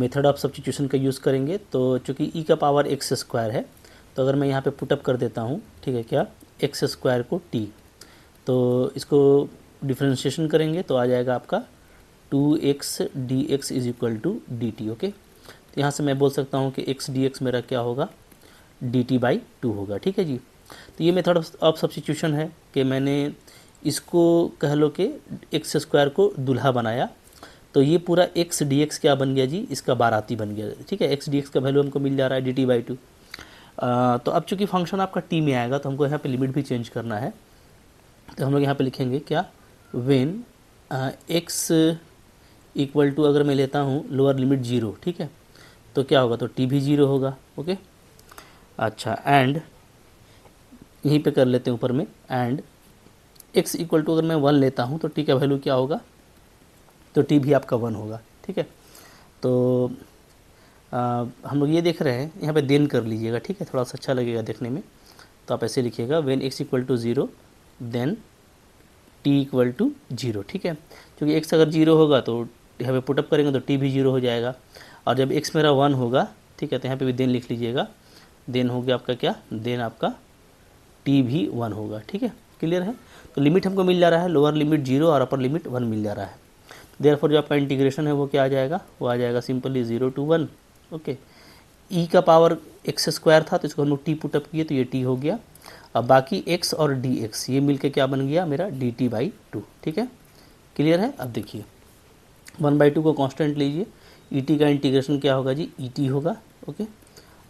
मेथड ऑफ सब्सटीट्यूशन का यूज़ करेंगे तो चूँकि ई e का पावर एक्स स्क्वायर है तो अगर मैं यहाँ पे पुटअप कर देता हूँ ठीक है क्या एक्स स्क्वायर को टी तो इसको डिफ्रेंशिएशन करेंगे तो आ जाएगा आपका two x D x is equal to d t okay तो यहाँ से मैं बोल सकता हूँ कि एक्स डी एक्स मेरा क्या होगा डी टी बाई टू होगा ठीक है जी तो ये मेथड ऑफ सब्सिट्यूशन है कि मैंने इसको कह लो कि एक्स स्क्वायर को दुल्हा बनाया तो ये पूरा एक्स डी एक्स क्या बन गया जी इसका बाराती बन गया ठीक है एक्स डी एक्स का वैल्यू हमको मिल जा रहा है डी टी बाई टू तो अब चूंकि फंक्शन आपका टी में आएगा तो हमको यहाँ पे लिमिट भी चेंज करना है तो हम लोग यहाँ पे लिखेंगे क्या वेन एक्स इक्वल टू अगर मैं लेता हूँ लोअर लिमिट जीरो ठीक है तो क्या होगा तो टी भी जीरो होगा ओके अच्छा एंड यहीं पे कर लेते हैं ऊपर में एंड एक्स इक्वल टू अगर मैं वन लेता हूँ तो टी का वैल्यू क्या होगा तो टी भी आपका वन होगा ठीक है तो हम लोग ये देख रहे हैं यहाँ पे देन कर लीजिएगा ठीक है थोड़ा सा अच्छा लगेगा देखने में तो आप ऐसे लिखिएगा when x equal to zero then t equal to zero ठीक है क्योंकि एक्स अगर जीरो होगा तो यहाँ पे पुटअप करेंगे तो टी भी जीरो हो जाएगा और जब एक्स मेरा वन होगा ठीक है तो यहाँ पे भी देन लिख लीजिएगा देन हो गया आपका क्या देन आपका टी भी वन होगा ठीक है क्लियर है तो लिमिट हमको मिल जा रहा है लोअर लिमिट जीरो और अपर लिमिट वन मिल जा रहा है देयर जो आपका इंटीग्रेशन है वो क्या आ जाएगा वो आ जाएगा simply zero to one okay e e का पावर एक्स स्क्वायर था तो इसको हम लोग टी पुटअप किए तो ये टी हो गया अब बाकी एक्स और डी एक्स ये मिलके क्या बन गया मेरा डी टी बाई टू ठीक है क्लियर है अब देखिए वन बाई टू को कांस्टेंट लीजिए ई e टी का इंटीग्रेशन क्या होगा जी ई e टी होगा ओके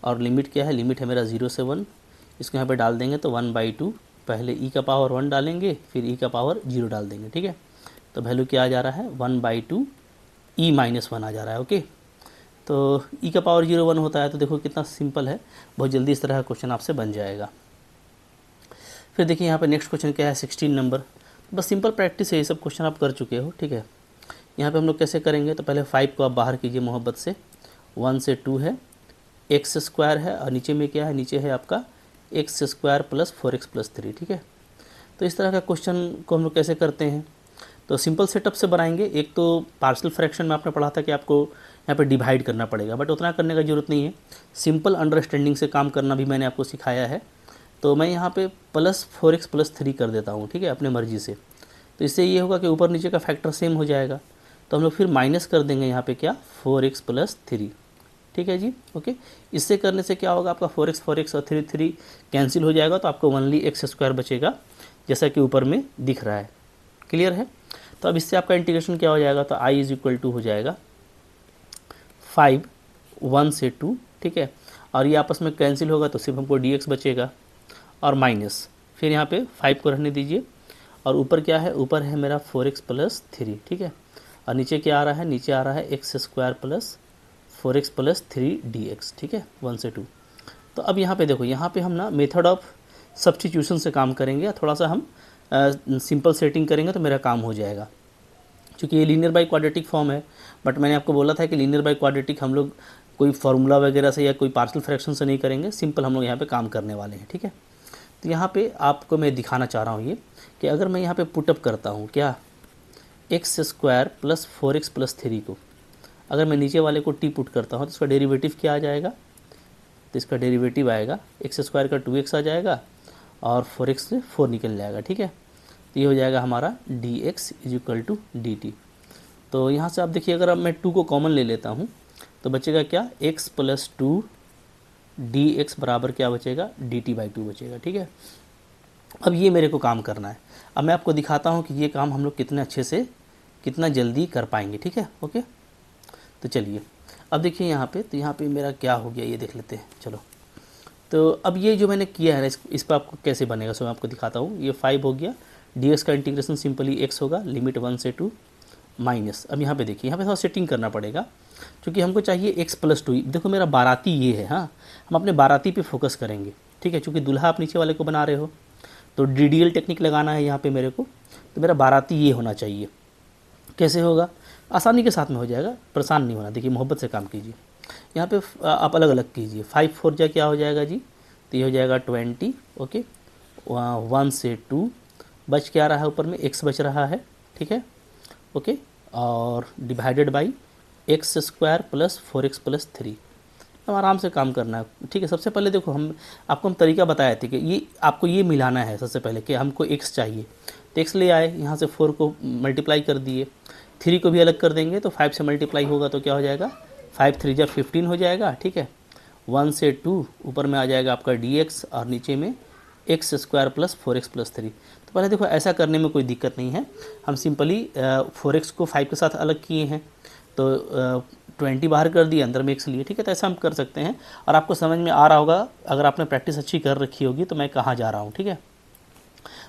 और लिमिट क्या है लिमिट है मेरा ज़ीरो से वन इसको यहाँ पर डाल देंगे तो वन बाई टू पहले ई का पावर वन डालेंगे फिर ई का पावर जीरो डाल देंगे ठीक है तो वैल्यू क्या आ जा रहा है one by two e minus one आ जा रहा है ओके तो ई e का पावर जीरो वन होता है तो देखो कितना सिंपल है बहुत जल्दी इस तरह का क्वेश्चन आपसे बन जाएगा फिर देखिए यहाँ पर नेक्स्ट क्वेश्चन क्या है सिक्सटीन नंबर तो बस सिंपल प्रैक्टिस है ये सब क्वेश्चन आप कर चुके हो ठीक है यहाँ पे हम लोग कैसे करेंगे तो पहले फाइव को आप बाहर कीजिए मोहब्बत से वन से टू है एक्स स्क्वायर है और नीचे में क्या है नीचे है आपका x square plus four x plus three ठीक है तो इस तरह का क्वेश्चन को हम लोग कैसे करते हैं तो सिंपल सेटअप से बनाएंगे एक तो पार्सल फ्रैक्शन में आपने पढ़ा था कि आपको यहाँ पर डिवाइड करना पड़ेगा बट उतना करने का जरूरत नहीं है सिंपल अंडरस्टैंडिंग से काम करना भी मैंने आपको सिखाया है तो मैं यहाँ पे plus four x plus three कर देता हूँ ठीक है अपने मर्जी से तो इससे ये होगा कि ऊपर नीचे का फैक्टर सेम हो जाएगा तो हम लोग फिर माइनस कर देंगे यहाँ पे क्या फोर एक्स प्लस थ्री ठीक है जी ओके इससे करने से क्या होगा आपका फोर एक्स फोर एक्स और थ्री थ्री कैंसिल हो जाएगा तो आपको ओनली एक्स स्क्वायर बचेगा जैसा कि ऊपर में दिख रहा है क्लियर है तो अब इससे आपका इंटीग्रेशन क्या हो जाएगा तो आई इज इक्वल टू हो जाएगा फाइव वन से टू ठीक है और ये आपस में कैंसिल होगा तो सिर्फ हमको डी एक्स बचेगा और माइनस फिर यहाँ पे फाइव को रहने दीजिए और ऊपर क्या है ऊपर है मेरा फोर एक्स प्लस थ्री ठीक है और नीचे क्या आ रहा है नीचे आ रहा है x square plus four x plus three d x ठीक है वन से टू तो अब यहाँ पे देखो यहाँ पे हम ना मेथड ऑफ सब्सटीट्यूशन से काम करेंगे थोड़ा सा हम सिंपल सेटिंग करेंगे तो मेरा काम हो जाएगा चूँकि ये लीनियर बाई क्वाड्रेटिक फॉर्म है बट मैंने आपको बोला था कि लीनियर बाई क्वाड्रेटिक हम लोग कोई फार्मूला वगैरह से या कोई पार्सल फ्रैक्शन से नहीं करेंगे सिंपल हम लोग यहाँ पे काम करने वाले हैं ठीक है तो यहाँ पे आपको मैं दिखाना चाह रहा हूँ ये कि अगर मैं यहाँ पे पुटअप करता हूँ क्या x square plus four x plus three को अगर मैं नीचे वाले को टी पुट करता हूँ तो इसका डेरीवेटिव क्या आ जाएगा तो इसका डेरीवेटिव आएगा एक्स स्क्वायर का टू एक्स आ जाएगा और फोर एक्स से फोर निकल जाएगा ठीक है तो ये हो जाएगा हमारा d x is equal to d t तो यहाँ से आप देखिए अगर अब मैं टू को कॉमन ले लेता हूँ तो बचेगा क्या x plus two d x बराबर क्या बचेगा डी टी बाई टू बचेगा ठीक है अब ये मेरे को काम करना है अब मैं आपको दिखाता हूँ कि ये काम हम लोग कितने अच्छे से कितना जल्दी कर पाएंगे ठीक है ओके तो चलिए अब देखिए यहाँ पे तो यहाँ पे मेरा क्या हो गया ये देख लेते हैं चलो तो अब ये जो मैंने किया है इस, इस पर आपको कैसे बनेगा सो मैं आपको दिखाता हूँ ये फाइव हो गया डी का इंटीग्रेशन सिंपली एक्स होगा लिमिट वन से टू माइनस अब यहाँ पे देखिए यहाँ पे थोड़ा सेटिंग करना पड़ेगा क्योंकि हमको चाहिए एक्स प्लस टू देखो मेरा बाराती ये है हाँ हम अपने बाराती पे फोकस करेंगे ठीक है चूँकि दूल्हा आप नीचे वाले को बना रहे हो तो डी टेक्निक लगाना है यहाँ पर मेरे को तो मेरा बाराती ये होना चाहिए कैसे होगा आसानी के साथ में हो जाएगा परेशान नहीं होना देखिए मोहब्बत से काम कीजिए यहाँ पे आप अलग अलग कीजिए फाइव फोर जा क्या हो जाएगा जी तो ये हो जाएगा ट्वेंटी ओके वन से टू बच क्या रहा है ऊपर में एक्स बच रहा है ठीक है ओके और divided by x square plus four x plus three हम आराम से काम करना है ठीक है सबसे पहले देखो हम आपको हम तरीका बताया थे कि ये आपको ये मिलाना है सबसे पहले कि हमको एक्स चाहिए तो एक्स ले आए यहाँ से फोर को मल्टीप्लाई कर दिए थ्री को भी अलग कर देंगे तो फाइव से मल्टीप्लाई होगा तो क्या हो जाएगा फाइव थ्री जब फिफ्टीन हो जाएगा ठीक है वन से टू ऊपर में आ जाएगा आपका डी एक्स और नीचे में x square plus four x plus three तो पहले देखो ऐसा करने में कोई दिक्कत नहीं है हम सिंपली फोरेक्स को फाइव के साथ अलग किए हैं तो ट्वेंटी बाहर कर दिए अंदर में एक लिए ठीक है तो ऐसा हम कर सकते हैं और आपको समझ में आ रहा होगा अगर आपने प्रैक्टिस अच्छी कर रखी होगी तो मैं कहाँ जा रहा हूँ ठीक है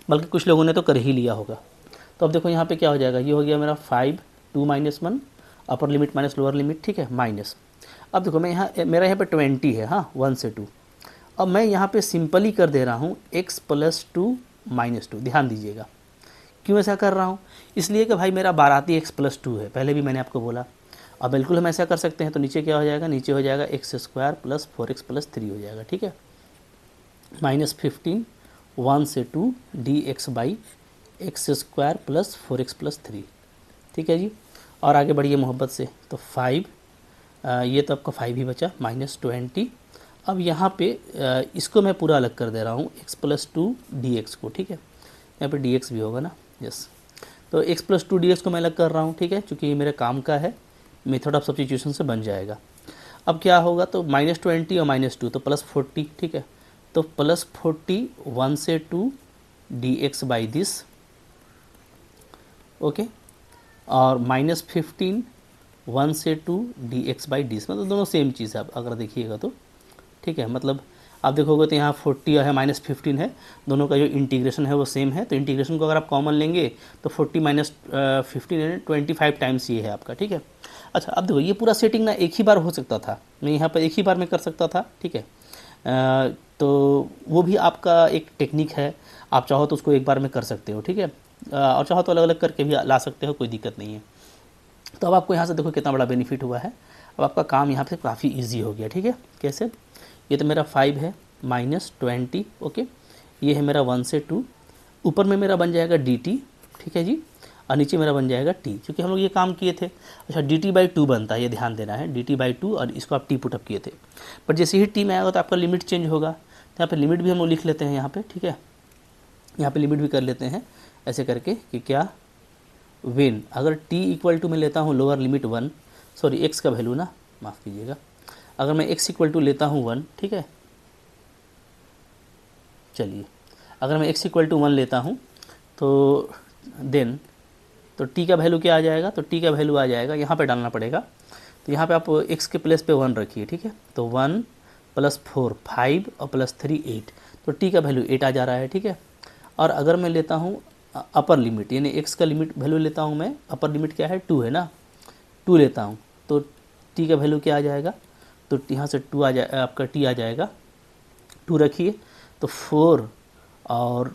बल्कि कुछ लोगों ने तो कर ही लिया होगा तो अब देखो यहाँ पे क्या हो जाएगा ये हो गया मेरा five two minus one upper limit minus lower limit ठीक है माइनस अब देखो मैं यहाँ मेरा यहाँ पे ट्वेंटी है हाँ वन से टू अब मैं यहाँ पे सिंपली कर दे रहा हूँ x plus two minus two ध्यान दीजिएगा क्यों ऐसा कर रहा हूँ इसलिए कि भाई मेरा बाराती एक्स प्लस टू है पहले भी मैंने आपको बोला अब बिल्कुल हम ऐसा कर सकते हैं तो नीचे क्या हो जाएगा नीचे हो जाएगा x square plus four x plus three हो जाएगा ठीक है माइनस फिफ्टीन वन से two d x by x square plus four x plus three ठीक है जी और आगे बढ़िए मोहब्बत से तो फाइव ये तो आपका फाइव ही बचा माइनस ट्वेंटी अब यहाँ पे इसको मैं पूरा अलग कर दे रहा हूँ x plus two d x को ठीक है यहाँ पे डी एक्स भी होगा ना यस तो x plus two d x को मैं अलग कर रहा हूँ ठीक है क्योंकि ये मेरे काम का है मेथड ऑफ सब्सिट्यूशन से बन जाएगा अब क्या होगा तो माइनस ट्वेंटी और माइनस टू तो प्लस फोर्टी ठीक है तो प्लस फोर्टी वन से two d x by this okay और माइनस फिफ्टीन वन से two d x by this मतलब दोनों सेम चीज़ है अगर देखिएगा तो ठीक है मतलब आप देखोगे तो यहाँ फोर्टी है माइनस फिफ्टीन है दोनों का जो इंटीग्रेशन है वो सेम है तो इंटीग्रेशन को अगर आप कॉमन लेंगे तो फोर्टी माइनस फिफ्टीन यानी ट्वेंटी फाइव टाइम्स ये है आपका ठीक है अच्छा अब देखो ये पूरा सेटिंग ना एक ही बार हो सकता था मैं यहाँ पर एक ही बार में कर सकता था ठीक है uh, तो वो भी आपका एक टेक्निक है आप चाहो तो उसको एक बार में कर सकते हो ठीक है uh, और चाहो तो अलग अलग करके भी ला सकते हो कोई दिक्कत नहीं है तो अब आपको यहाँ से देखो कितना बड़ा बेनिफिट हुआ है अब आपका काम यहाँ पर काफ़ी ईजी हो गया ठीक है कैसे ये तो मेरा फाइव है माइनस ट्वेंटी ओके ये है मेरा वन से टू ऊपर में मेरा बन जाएगा डी टी ठीक है जी और नीचे मेरा बन जाएगा टी क्योंकि हम लोग ये काम किए थे अच्छा डी टी बाई टू बनता है ये ध्यान देना है डी टी बाई टू और इसको आप टी पुटअप किए थे बट जैसे ही टी में आएगा तो आपका लिमिट चेंज होगा तो यहाँ पर लिमिट भी हम लोग लिख लेते हैं यहाँ पर ठीक है यहाँ पर लिमिट भी कर लेते हैं ऐसे करके कि क्या वेन अगर टी इक्वल टू में लेता हूँ lower limit one sorry x का वैल्यू ना माफ़ कीजिएगा अगर मैं एक्स इक्वल टू लेता हूँ वन ठीक है चलिए अगर मैं एक्स इक्वल टू वन लेता हूँ तो देन तो टी का वैल्यू क्या आ जाएगा तो टी का वैल्यू आ जाएगा यहाँ पे डालना पड़ेगा तो यहाँ पे आप एक्स के प्लेस पे वन रखिए ठीक है तो वन प्लस फोर फाइव और प्लस थ्री एट तो टी का वैल्यू एट आ जा रहा है ठीक है और अगर मैं लेता हूँ अपर लिमिट यानी एक्स का लिमिट वैल्यू लेता हूँ मैं अपर लिमिट क्या है टू है ना टू लेता हूँ तो टी का वैल्यू क्या आ जाएगा तो यहाँ से टू आ जाए आपका टी आ जाएगा टू रखिए तो फोर और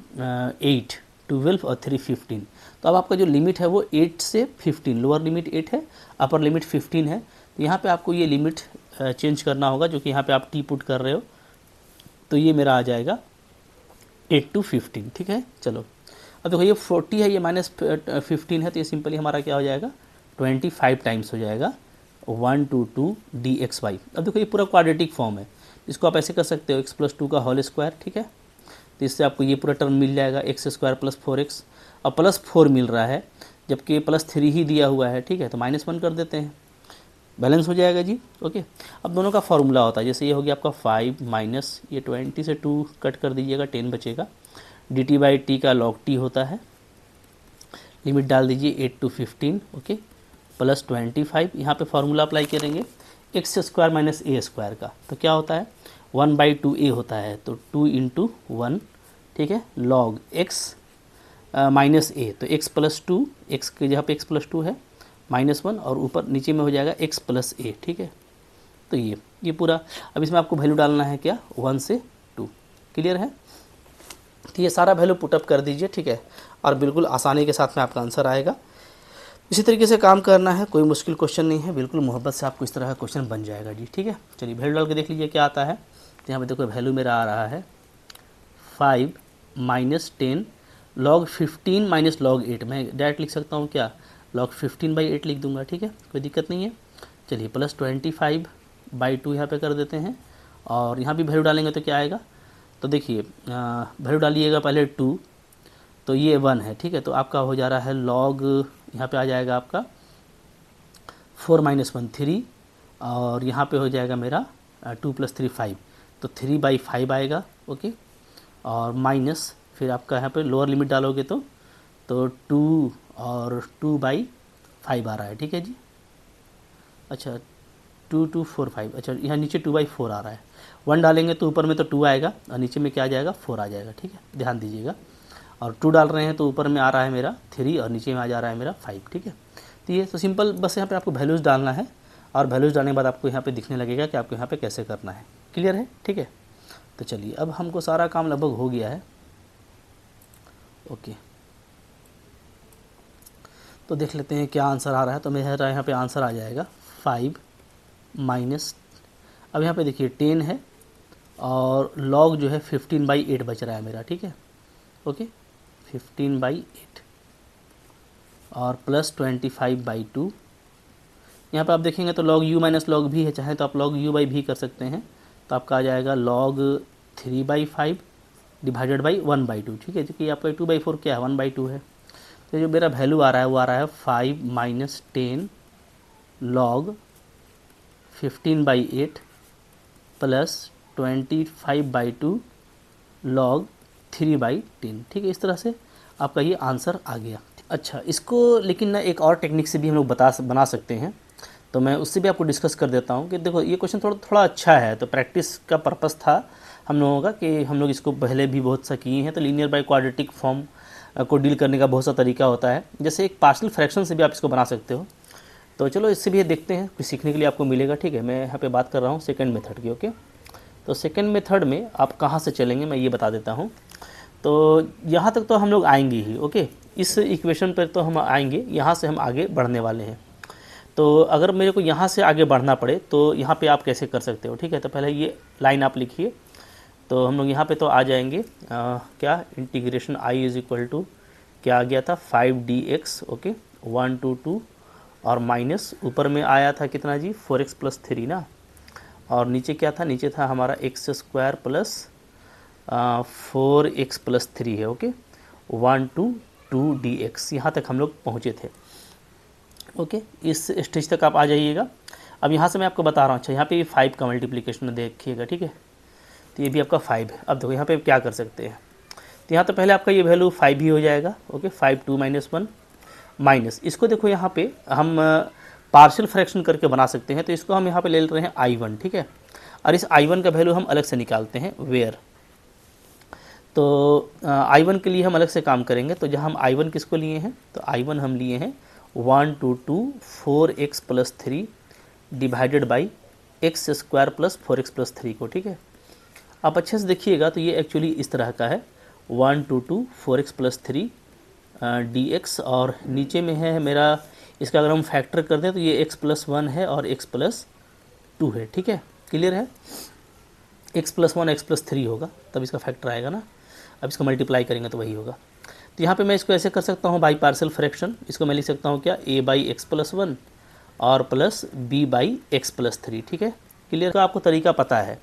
एट ट्वेल्व और थ्री फिफ्टीन तो अब आपका जो लिमिट है वो एट से फिफ्टीन लोअर लिमिट एट है अपर लिमिट फिफ्टीन है तो यहाँ पे आपको ये लिमिट चेंज करना होगा जो कि यहाँ पे आप टी पुट कर रहे हो तो ये मेरा आ जाएगा एट टू फिफ्टीन ठीक है चलो अब देखो ये फोर्टी है ये माइनस फिफ्टीन है तो ये सिंपली हमारा क्या हो जाएगा ट्वेंटी फाइव टाइम्स हो जाएगा one two two d x y अब देखो ये पूरा क्वाड्रेटिक फॉर्म है इसको आप ऐसे कर सकते हो एक्स प्लस टू का होल स्क्वायर ठीक है तो इससे आपको ये पूरा टर्म मिल जाएगा x square plus four x और प्लस फोर मिल रहा है जबकि प्लस थ्री ही दिया हुआ है ठीक है तो माइनस वन कर देते हैं बैलेंस हो जाएगा जी ओके अब दोनों का फॉर्मूला होता है जैसे ये हो गया आपका फाइव माइनस ये ट्वेंटी से टू कट कर दीजिएगा टेन बचेगा डी टी बाई टी का लॉग टी होता है लिमिट डाल दीजिए eight two fifteen okay plus twenty five यहाँ पर फार्मूला अप्लाई करेंगे x square minus a square का तो क्या होता है वन बाई टू ए होता है तो टू इंटू वन ठीक है लॉग एक्स माइनस ए तो एक्स प्लस टू एक्स के जहाँ पे एक्स प्लस टू है माइनस वन और ऊपर नीचे में हो जाएगा एक्स प्लस ए ठीक है तो ये ये पूरा अब इसमें आपको वैल्यू डालना है क्या वन से टू क्लियर है तो ये सारा वैल्यू पुटअप कर दीजिए ठीक है और बिल्कुल आसानी के साथ में आपका आंसर आएगा इसी तरीके से काम करना है कोई मुश्किल क्वेश्चन नहीं है बिल्कुल मोहब्बत से आपको इस तरह का क्वेश्चन बन जाएगा जी ठीक है चलिए वैल्यू डाल के देख लीजिए क्या आता है तो यहाँ पर देखो वैल्यू मेरा आ रहा है five minus ten log fifteen minus log eight मैं डायरेक्ट लिख सकता हूँ क्या लॉग फिफ्टीन बाई एट लिख दूंगा ठीक है कोई दिक्कत नहीं है चलिए plus twenty five by two यहाँ पर कर देते हैं और यहाँ भी वैल्यू डालेंगे तो क्या आएगा तो देखिए वैल्यू डालिएगा पहले टू तो ये वन है ठीक है तो आपका हो जा रहा है लॉग यहाँ पे आ जाएगा आपका फोर माइनस वन थ्री और यहाँ पे हो जाएगा मेरा टू प्लस थ्री फाइव तो थ्री बाई फाइव आएगा ओके और माइनस फिर आपका यहाँ पे लोअर लिमिट डालोगे तो तो टू और टू बाई फाइव आ रहा है ठीक है जी अच्छा टू टू फोर फाइव अच्छा यहाँ नीचे टू बाई फोर आ रहा है वन डालेंगे तो ऊपर में तो टू आएगा और नीचे में क्या आ जाएगा फोर आ जाएगा ठीक है ध्यान दीजिएगा और टू डाल रहे हैं तो ऊपर में आ रहा है मेरा थ्री और नीचे में आ जा रहा है मेरा फाइव ठीक है तो ये तो सिंपल बस यहाँ पे आपको वैल्यूज़ डालना है और वैल्यूज़ डालने के बाद आपको यहाँ पे दिखने लगेगा कि आपको यहाँ पे कैसे करना है क्लियर है ठीक है तो चलिए अब हमको सारा काम लगभग हो गया है ओके तो देख लेते हैं क्या आंसर आ रहा है तो मेरा यहाँ पर आंसर आ जाएगा फाइव माइनस अब यहाँ पर देखिए टेन है और लॉग जो है फिफ्टीन बाई एट बच रहा है मेरा ठीक है ओके फिफ्टीन बाई एट और plus twenty five by two यहाँ पर आप देखेंगे तो लॉग यू माइनस लॉग भी है चाहे तो आप लॉग यू बाई भी कर सकते हैं तो आपका आ जाएगा log three by five divided by one by two ठीक है जो कि आपका टू बाई फोर क्या है वन बाई टू है तो जो मेरा वैल्यू आ रहा है वो आ रहा है five minus ten log fifteen by eight plus twenty five by two log three by ten ठीक है इस तरह से आपका ये आंसर आ गया अच्छा इसको लेकिन ना एक और टेक्निक से भी हम लोग बता बना सकते हैं तो मैं उससे भी आपको डिस्कस कर देता हूँ कि देखो ये क्वेश्चन थोड़ा थोड़ा अच्छा है तो प्रैक्टिस का पर्पस था हम लोगों का कि हम लोग इसको पहले भी बहुत सा किए हैं तो लीनियर बाई क्वाड्रेटिक फॉर्म को डील करने का बहुत सा तरीका होता है जैसे एक पार्शल फ्रैक्शन से भी आप इसको बना सकते हो तो चलो इससे भी ये देखते हैं कुछ सीखने के लिए आपको मिलेगा ठीक है मैं यहाँ पे बात कर रहा हूँ सेकेंड मेथड की ओके तो सेकेंड मेथड में आप कहाँ से चलेंगे मैं ये बता देता हूँ तो यहाँ तक तो हम लोग आएंगे ही ओके इस इक्वेशन पर तो हम आएंगे यहाँ से हम आगे बढ़ने वाले हैं तो अगर मेरे को यहाँ से आगे बढ़ना पड़े तो यहाँ पे आप कैसे कर सकते हो ठीक है तो पहले ये लाइन आप लिखिए तो हम लोग यहाँ पे तो आ जाएंगे आ, क्या integration I is equal to क्या आ गया था five d x okay one two two और माइनस ऊपर में आया था कितना जी फोर एक्स प्लस थ्री ना और नीचे क्या था नीचे था हमारा x square plus four x plus three है okay one two two d x यहाँ तक हम लोग पहुँचे थे ओके इस स्टेज तक आप आ जाइएगा अब यहाँ से मैं आपको बता रहा हूँ अच्छा यहाँ पे फाइव का मल्टीप्लीकेशन देखिएगा ठीक है तो ये भी आपका फाइव है अब देखो यहाँ पे क्या कर सकते हैं तो यहाँ तो पहले आपका ये वैल्यू फाइव ही हो जाएगा okay five two minus one minus इसको देखो यहाँ पे हम पार्शियल फ्रैक्शन करके बना सकते हैं तो इसको हम यहाँ पे ले ले रहे हैं आई वन ठीक है और इस आई वन का वैल्यू हम अलग से निकालते हैं वेयर तो आई वन के लिए हम अलग से काम करेंगे तो जहाँ हम आई वन किसको लिए हैं तो आई वन हम लिए हैं one two two four x plus three divided by x square plus four x plus three को ठीक है आप अच्छे से देखिएगा तो ये एक्चुअली इस तरह का है one two two four x plus three d x और नीचे में है मेरा इसका अगर हम फैक्टर कर दें तो ये एक्स प्लस वन है और एक्स प्लस टू है ठीक है क्लियर है x plus one x plus three होगा तब इसका फैक्टर आएगा ना अब इसको मल्टीप्लाई करेंगे तो वही होगा तो यहाँ पे मैं इसको ऐसे कर सकता हूँ बाई पार्सल फ्रैक्शन इसको मैं लिख सकता हूँ क्या a by x plus one और plus b by x plus three ठीक है क्लियर का तो आपको तरीका पता है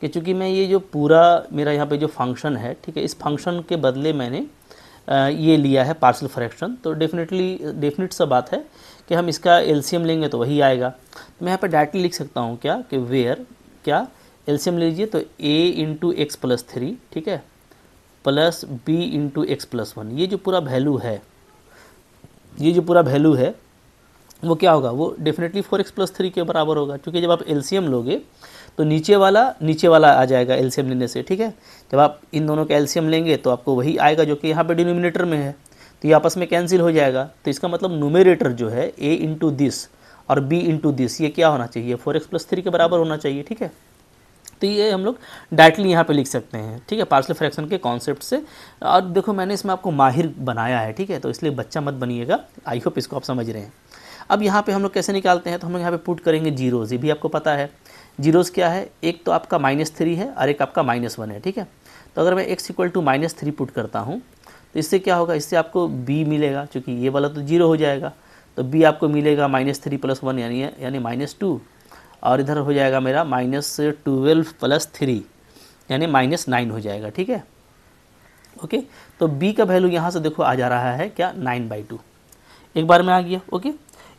कि चूँकि मैं ये जो पूरा मेरा यहाँ पे जो फंक्शन है ठीक है इस फंक्शन के बदले मैंने ये लिया है पार्सल फ्रैक्शन तो डेफिनेटली डेफिनेट सा बात है कि हम इसका एलसीएम लेंगे तो वही आएगा तो मैं यहाँ पर डायरेक्टली लिख सकता हूँ क्या कि वेयर क्या एलसीएम लीजिए तो a into x plus three ठीक है plus b into x plus one ये जो पूरा वैल्यू है ये जो पूरा वैल्यू है वो क्या होगा वो definitely four x plus three के बराबर होगा क्योंकि जब आप एलसीएम लोगे तो नीचे वाला नीचे वाला आ जाएगा एलसीएम लेने से ठीक है जब आप इन दोनों का एलसीएम लेंगे तो आपको वही आएगा जो कि यहाँ पे डिनोमिनेटर में है तो ये आपस में कैंसिल हो जाएगा तो इसका मतलब नोमिनेटर जो है ए इंटू दिस और बी इंटू दिस ये क्या होना चाहिए फोर एक्स प्लस थ्री के बराबर होना चाहिए ठीक है तो ये हम लोग डायरेक्टली यहाँ पे लिख सकते हैं ठीक है पार्सल फ्रैक्शन के कॉन्सेप्ट से और देखो मैंने इसमें आपको माहिर बनाया है ठीक है तो इसलिए बच्चा मत बनिएगा आई होप इसको आप समझ रहे हैं अब यहाँ पे हम लोग कैसे निकालते हैं तो हम लोग यहाँ पे पुट करेंगे जीरोज़ ये भी आपको पता है जीरोज़ क्या है एक तो आपका माइनस थ्री है और एक आपका माइनस वन है ठीक है तो अगर मैं x equal to minus three put करता हूँ तो इससे क्या होगा इससे आपको बी मिलेगा चूँकि ये वाला तो जीरो हो जाएगा तो बी आपको मिलेगा माइनस थ्री प्लस वन यानी यानी माइनस टू और इधर हो जाएगा मेरा माइनस ट्वेल्व प्लस थ्री यानी माइनस नाइन हो जाएगा ठीक है ओके तो बी का वैल्यू यहाँ से देखो आ जा रहा है क्या नाइन बाई टू एक बार में आ गया ओके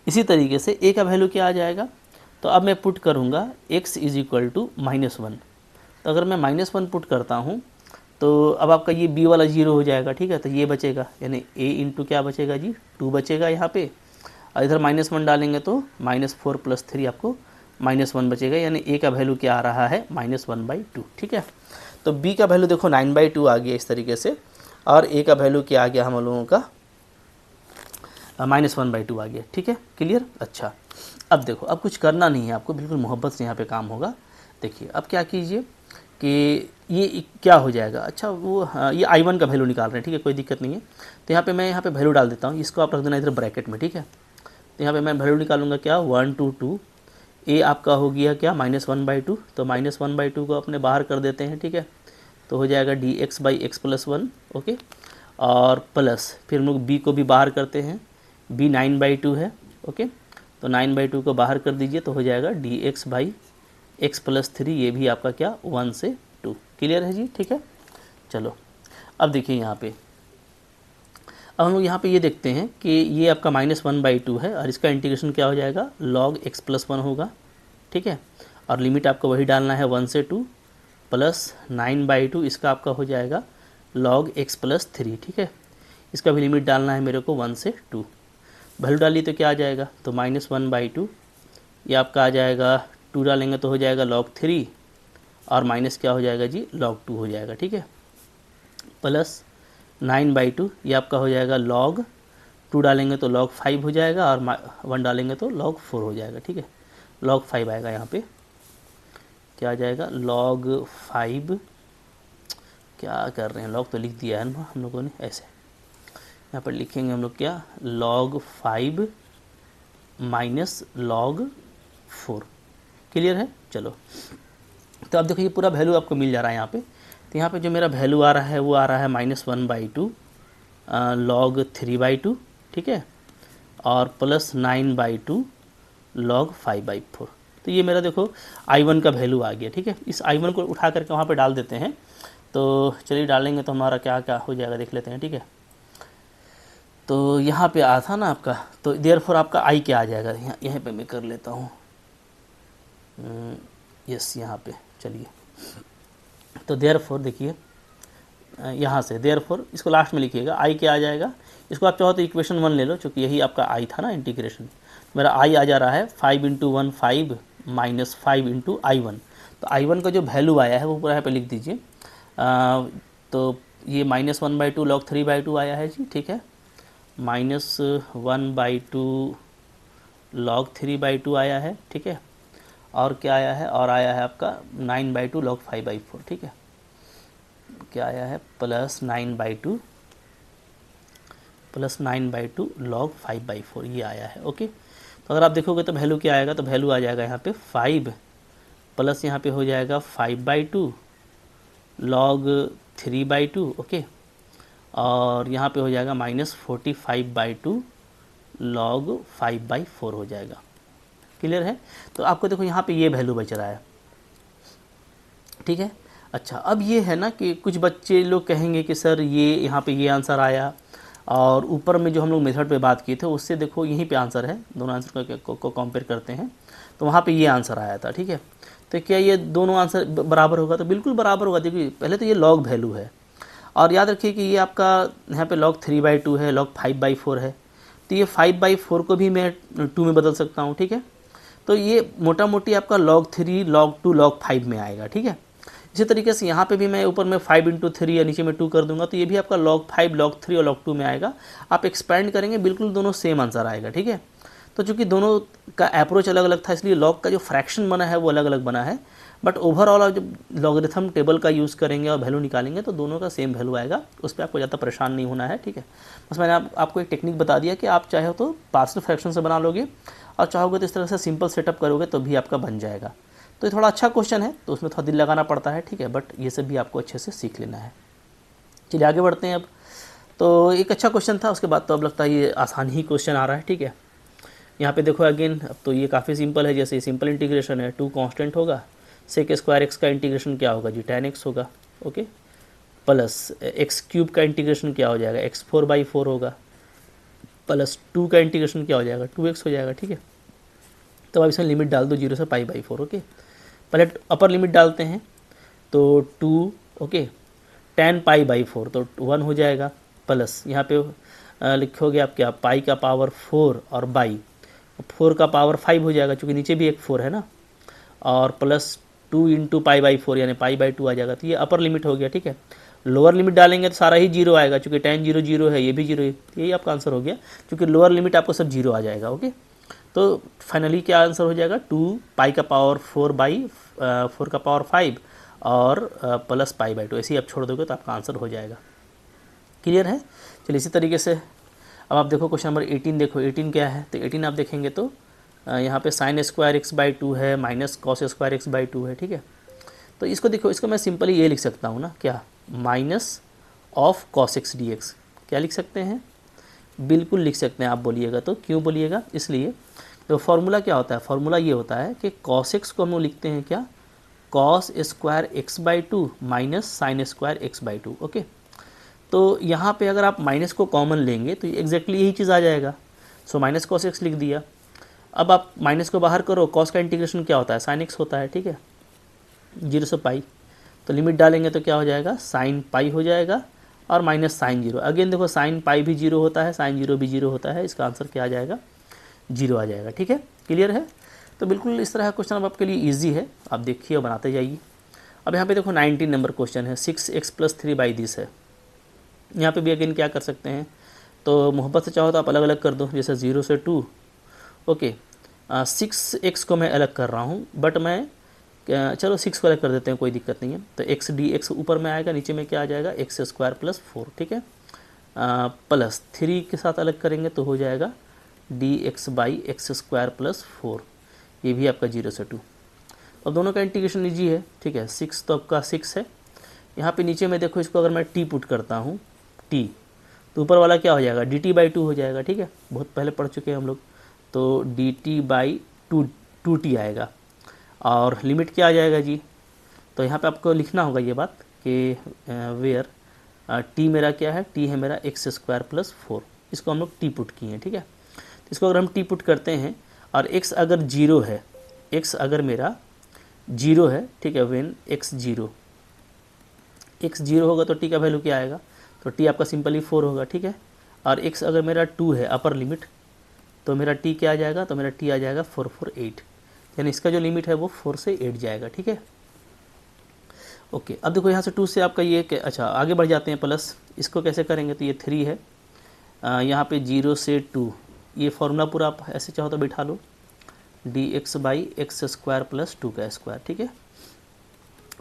इसी तरीके से ए का वैल्यू क्या आ जाएगा तो अब मैं पुट करूँगा x is equal to minus one तो अगर मैं माइनस वन पुट करता हूँ तो अब आपका ये बी वाला जीरो हो जाएगा ठीक है तो ये बचेगा यानी ए इंटू क्या बचेगा जी टू बचेगा यहाँ पे और इधर माइनस वन डालेंगे तो माइनस फोर प्लस थ्री आपको माइनस वन बचेगा यानी ए का वैल्यू क्या आ रहा है माइनस वन बाई टू ठीक है तो बी का वैल्यू देखो नाइन बाई टू आ गया इस तरीके से और ए का वैल्यू क्या आ गया हम लोगों का माइनस वन बाई टू आ गया ठीक है क्लियर अच्छा अब देखो अब कुछ करना नहीं है आपको बिल्कुल मोहब्बत से यहाँ पर काम होगा देखिए अब क्या कीजिए कि ये क्या हो जाएगा अच्छा वो हाँ, ये आई वन का वैल्यू निकाल रहे हैं ठीक है कोई दिक्कत नहीं है तो यहाँ पे मैं यहाँ पे वैल्यू डाल देता हूँ इसको आप रख देना इधर ब्रैकेट में ठीक है तो यहाँ पे मैं वैल्यू निकालूंगा क्या वन टू टू ए आपका हो गया क्या माइनस वन बाई टू तो माइनस वन बाई टू को अपने बाहर कर देते हैं ठीक है तो हो जाएगा D x by x plus one okay और प्लस फिर हम लोग बी को भी बाहर करते हैं बी नाइन बाई टू है ओके तो नाइन बाई टू को बाहर कर दीजिए तो हो जाएगा D x by x plus three ये भी आपका क्या वन से टू क्लियर है जी ठीक है चलो अब देखिए यहाँ पर अब हम लोग यहाँ पे ये देखते हैं कि ये आपका माइनस वन बाई टू है और इसका इंटीग्रेशन क्या हो जाएगा लॉग एक्स प्लस वन होगा ठीक है और लिमिट आपको वही डालना है वन से two plus nine by two इसका आपका हो जाएगा लॉग एक्स प्लस थ्री ठीक है इसका भी लिमिट डालना है मेरे को वन से टू वैल्यू डाली तो क्या आ जाएगा तो माइनस वन बाई टू ये आपका आ जाएगा टू डालेंगे तो हो जाएगा लॉग थ्री और माइनस क्या हो जाएगा जी लॉग टू हो जाएगा ठीक है प्लस नाइन बाई टू ये आपका हो जाएगा लॉग टू डालेंगे तो लॉग फाइव हो जाएगा और वन डालेंगे तो लॉग फोर हो जाएगा ठीक है लॉग फाइव आएगा यहाँ पे क्या आ जाएगा लॉग फाइव क्या कर रहे हैं लॉग तो लिख दिया है हम लोगों ने ऐसे यहाँ पर लिखेंगे हम लोग क्या log five minus log four clear है चलो तो आप देखो ये पूरा वैल्यू आपको मिल जा रहा है यहाँ पे तो यहाँ पे जो मेरा वैल्यू आ रहा है वो आ रहा है minus one by two log three by two ठीक है और plus nine by two log five by four तो ये मेरा देखो आई वन का वैल्यू आ गया ठीक है इस आई वन को उठा करके वहाँ पर डाल देते हैं तो चलिए डालेंगे तो हमारा क्या क्या हो जाएगा देख लेते हैं ठीक है तो यहाँ पे आ था ना आपका तो देयर फोर आपका आई क्या आ जाएगा यहाँ यहाँ पर मैं कर लेता हूँ यस हम्म, यहाँ पे चलिए तो देयर फोर देखिए यहाँ से देयर फोर इसको लास्ट में लिखिएगा आई क्या आ जाएगा इसको आप चाहो तो इक्वेशन वन ले लो चूँकि यही आपका आई था ना इंटीग्रेशन मेरा आई आ जा रहा है five into one five minus five into I one तो आई वन का जो वैल्यू आया है वो पूरा यहाँ पे लिख दीजिए तो ये minus one by two log three by two आया है जी ठीक है minus one by two log three by two आया है ठीक है और क्या आया है और आया है आपका nine by two log five by four ठीक है क्या आया है plus nine by two plus nine by two log five by four ये आया है ओके तो अगर आप देखोगे तो वैल्यू क्या आएगा तो वैल्यू आ जाएगा यहाँ पे फाइव प्लस यहाँ पे हो जाएगा five by two log three by two okay और यहाँ पे हो जाएगा minus forty five by two log five by four हो जाएगा क्लियर है तो आपको देखो यहाँ पे ये वैल्यू बच रहा है ठीक है अच्छा अब ये है ना कि कुछ बच्चे लोग कहेंगे कि सर ये यहाँ पे ये आंसर आया और ऊपर में जो हम लोग मेथड पे बात किए थे उससे देखो यहीं पे आंसर है दोनों आंसर को कंपेयर करते हैं तो वहाँ पे ये आंसर आया था ठीक है तो क्या ये दोनों आंसर बराबर होगा तो बिल्कुल बराबर होगा देखिए पहले तो ये लॉग वैल्यू है और याद रखिए कि ये आपका यहाँ पर लॉग थ्री बाई टू है लॉग फाइव बाई फोर है तो ये फाइव बाई फोर को भी मैं टू में बदल सकता हूँ ठीक है तो ये मोटा मोटी आपका log three log two log five में आएगा ठीक है इसी तरीके से यहाँ पे भी मैं ऊपर में फाइव इंटू थ्री या नीचे में टू कर दूंगा तो ये भी आपका लॉग फाइव लॉग थ्री और लॉग टू में आएगा आप एक्सपेंड करेंगे बिल्कुल दोनों सेम आंसर आएगा ठीक है तो चूँकि दोनों का अप्रोच अलग अलग था इसलिए लॉग का जो फ्रैक्शन बना है वो अलग अलग बना है बट ओवरऑल आप जब लॉगरिथम टेबल का यूज़ करेंगे और वैल्यू निकालेंगे तो दोनों का सेम वैल्यू आएगा उस पर आपको ज़्यादा परेशान नहीं होना है ठीक है बस मैंने आप, आपको एक टेक्निक बता दिया कि आप चाहे तो पार्सल फ्रैक्शन से बना लोगे और चाहोगे तो इस तरह से सिंपल सेटअप करोगे तो भी आपका बन जाएगा तो ये थोड़ा अच्छा क्वेश्चन है तो उसमें थोड़ा दिल लगाना पड़ता है ठीक है बट ये सब भी आपको अच्छे से सीख लेना है चलिए आगे बढ़ते हैं अब तो एक अच्छा क्वेश्चन था उसके बाद तो अब लगता है ये आसान ही क्वेश्चन आ रहा है ठीक है यहाँ पे देखो अगेन अब तो ये काफ़ी सिंपल है जैसे सिंपल इंटीग्रेशन है टू कांस्टेंट होगा सेक स्क्वायर एक्स का इंटीग्रेशन क्या होगा जी टेन एक्स होगा ओके प्लस एक्स क्यूब का इंटीग्रेशन क्या हो जाएगा एक्स फोर बाई फोर होगा प्लस टू का इंटीग्रेशन क्या हो जाएगा टू एक्स हो जाएगा ठीक है तो आप इसमें लिमिट डाल दो जीरो से पाई बाई फोर ओके पहले अपर लिमिट डालते हैं तो two okay tan pi by four तो वन हो जाएगा प्लस यहाँ पे लिखोगे आप क्या पाई का पावर फोर और बाई फोर का पावर फाइव हो जाएगा क्योंकि नीचे भी एक फोर है ना और plus two into pi by four यानी पाई बाई टू आ जाएगा तो ये अपर लिमिट हो गया ठीक है लोअर लिमिट डालेंगे तो सारा ही जीरो आएगा क्योंकि टेन जीरो जीरो है ये भी जीरो यही आपका आंसर हो गया क्योंकि लोअर लिमिट आपको सब जीरो आ जाएगा ओके तो फाइनली क्या आंसर हो जाएगा टू पाई का पावर फोर बाई फोर का पावर फाइव और प्लस पाई बाई टू ऐसे ही आप छोड़ दोगे तो आपका आंसर हो जाएगा क्लियर है चलिए इसी तरीके से अब आप देखो क्वेश्चन नंबर एटीन देखो एटीन क्या है तो एटीन आप देखेंगे तो uh, यहाँ पे sine square X by two है minus cos square X by two है ठीक है तो इसको देखो इसको मैं सिंपली ये लिख सकता हूँ ना क्या minus of cos X D x क्या लिख सकते हैं बिल्कुल लिख सकते हैं आप बोलिएगा तो क्यों बोलिएगा इसलिए तो फार्मूला क्या होता है फार्मूला ये होता है कि कॉस एक्स को हम लोग लिखते हैं क्या cos square X by two minus sine square X by two okay तो यहाँ पे अगर आप माइनस को कॉमन लेंगे तो एग्जैक्टली यही चीज़ आ जाएगा सो माइनस कॉस एक्स लिख दिया अब आप माइनस को बाहर करो कॉस का इंटीग्रेशन क्या होता है साइन एक्स होता है ठीक है जीरो से पाई तो लिमिट डालेंगे तो क्या हो जाएगा साइन पाई हो जाएगा और माइनस साइन जीरो अगेन देखो साइन पाई भी जीरो होता है साइन जीरो भी जीरो होता है इसका आंसर क्या आ जाएगा जीरो आ जाएगा ठीक है क्लियर है तो बिल्कुल इस तरह का क्वेश्चन अब आपके लिए ईजी है आप देखिए और बनाते जाइए अब यहाँ पे देखो नाइनटीन नंबर क्वेश्चन है six X plus three by this है यहाँ पे भी अगेन क्या कर सकते हैं तो मोहब्बत से चाहो तो आप अलग अलग कर दो जैसे ज़ीरो से टू ओके सिक्स एक्स को मैं अलग कर रहा हूँ बट मैं चलो सिक्स वाला कर देते हैं कोई दिक्कत नहीं है तो एक्स डी एक्स ऊपर में आएगा नीचे में क्या आ जाएगा एक्स स्क्वायर प्लस फोर ठीक है प्लस थ्री के साथ अलग करेंगे तो हो जाएगा D x by x square plus four ये भी आपका जीरो से टू अब दोनों का इंटीग्रेशन निजी है ठीक है सिक्स तो आपका सिक्स है यहाँ पे नीचे में देखो इसको अगर मैं टी पुट करता हूँ टी तो ऊपर वाला क्या हो जाएगा डी टी बाई टू हो जाएगा ठीक है बहुत पहले पढ़ चुके हैं हम लोग तो D T by two two T आएगा और लिमिट क्या आ जाएगा जी तो यहाँ पे आपको लिखना होगा ये बात कि वेयर टी मेरा क्या है टी है मेरा एक्स स्क्वायर प्लस फोर इसको हम लोग टी पुट किए हैं ठीक है तो इसको अगर हम टी पुट करते हैं और एक्स अगर जीरो है एक्स अगर मेरा जीरो है ठीक है when X zero X zero होगा तो टी का वैल्यू क्या आएगा तो टी आपका सिंपली फोर होगा ठीक है और एक्स अगर मेरा टू है अपर लिमिट तो मेरा टी क्या आ जाएगा तो मेरा टी आ जाएगा फोर फोर एट यानी इसका जो लिमिट है वो फोर से एट जाएगा ठीक है ओके अब देखो यहाँ से टू से आपका ये अच्छा आगे बढ़ जाते हैं प्लस इसको कैसे करेंगे तो ये थ्री है यहाँ पे जीरो से टू ये फॉर्मूला पूरा आप ऐसे चाहो तो बिठा लो D x by x square plus two का स्क्वायर ठीक है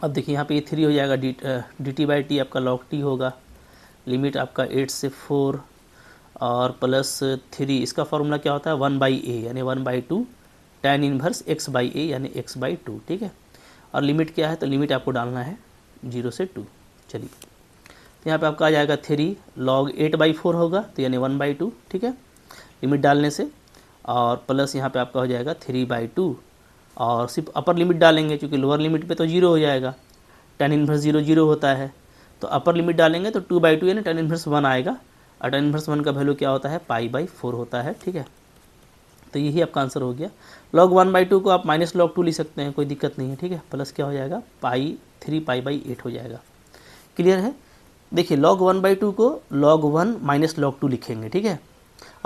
अब देखिए यहाँ पे ये थ्री हो जाएगा D D T by T आपका लॉक टी होगा लिमिट आपका एट से फोर और प्लस थ्री इसका फॉर्मूला क्या होता है वन बाई ए यानी one by two tan inverse x by A यानी एक्स बाई टू ठीक है और लिमिट क्या है तो लिमिट आपको डालना है जीरो से टू चलिए तो यहाँ पे आपका आ जाएगा three log eight by four होगा तो यानी वन बाई टू ठीक है लिमिट डालने से और प्लस यहाँ पे आपका हो जाएगा थ्री बाई टू और सिर्फ अपर लिमिट डालेंगे क्योंकि लोअर लिमिट पे तो जीरो हो जाएगा टेन इन्वर्स जीरो जीरो होता है तो अपर लिमिट डालेंगे तो टू बाई टू यानी टेन इन्वर्स वन आएगा और टेन इन्वर्स वन का वैल्यू क्या होता है पाई बाई फोर होता है ठीक है तो यही आपका आंसर हो गया लॉग वन बाई टू को आप माइनस लॉग टू ले सकते हैं कोई दिक्कत नहीं है ठीक है प्लस क्या हो जाएगा pi three pi by eight हो जाएगा क्लियर है देखिए लॉग वन बाई टू को log one minus log two लिखेंगे ठीक है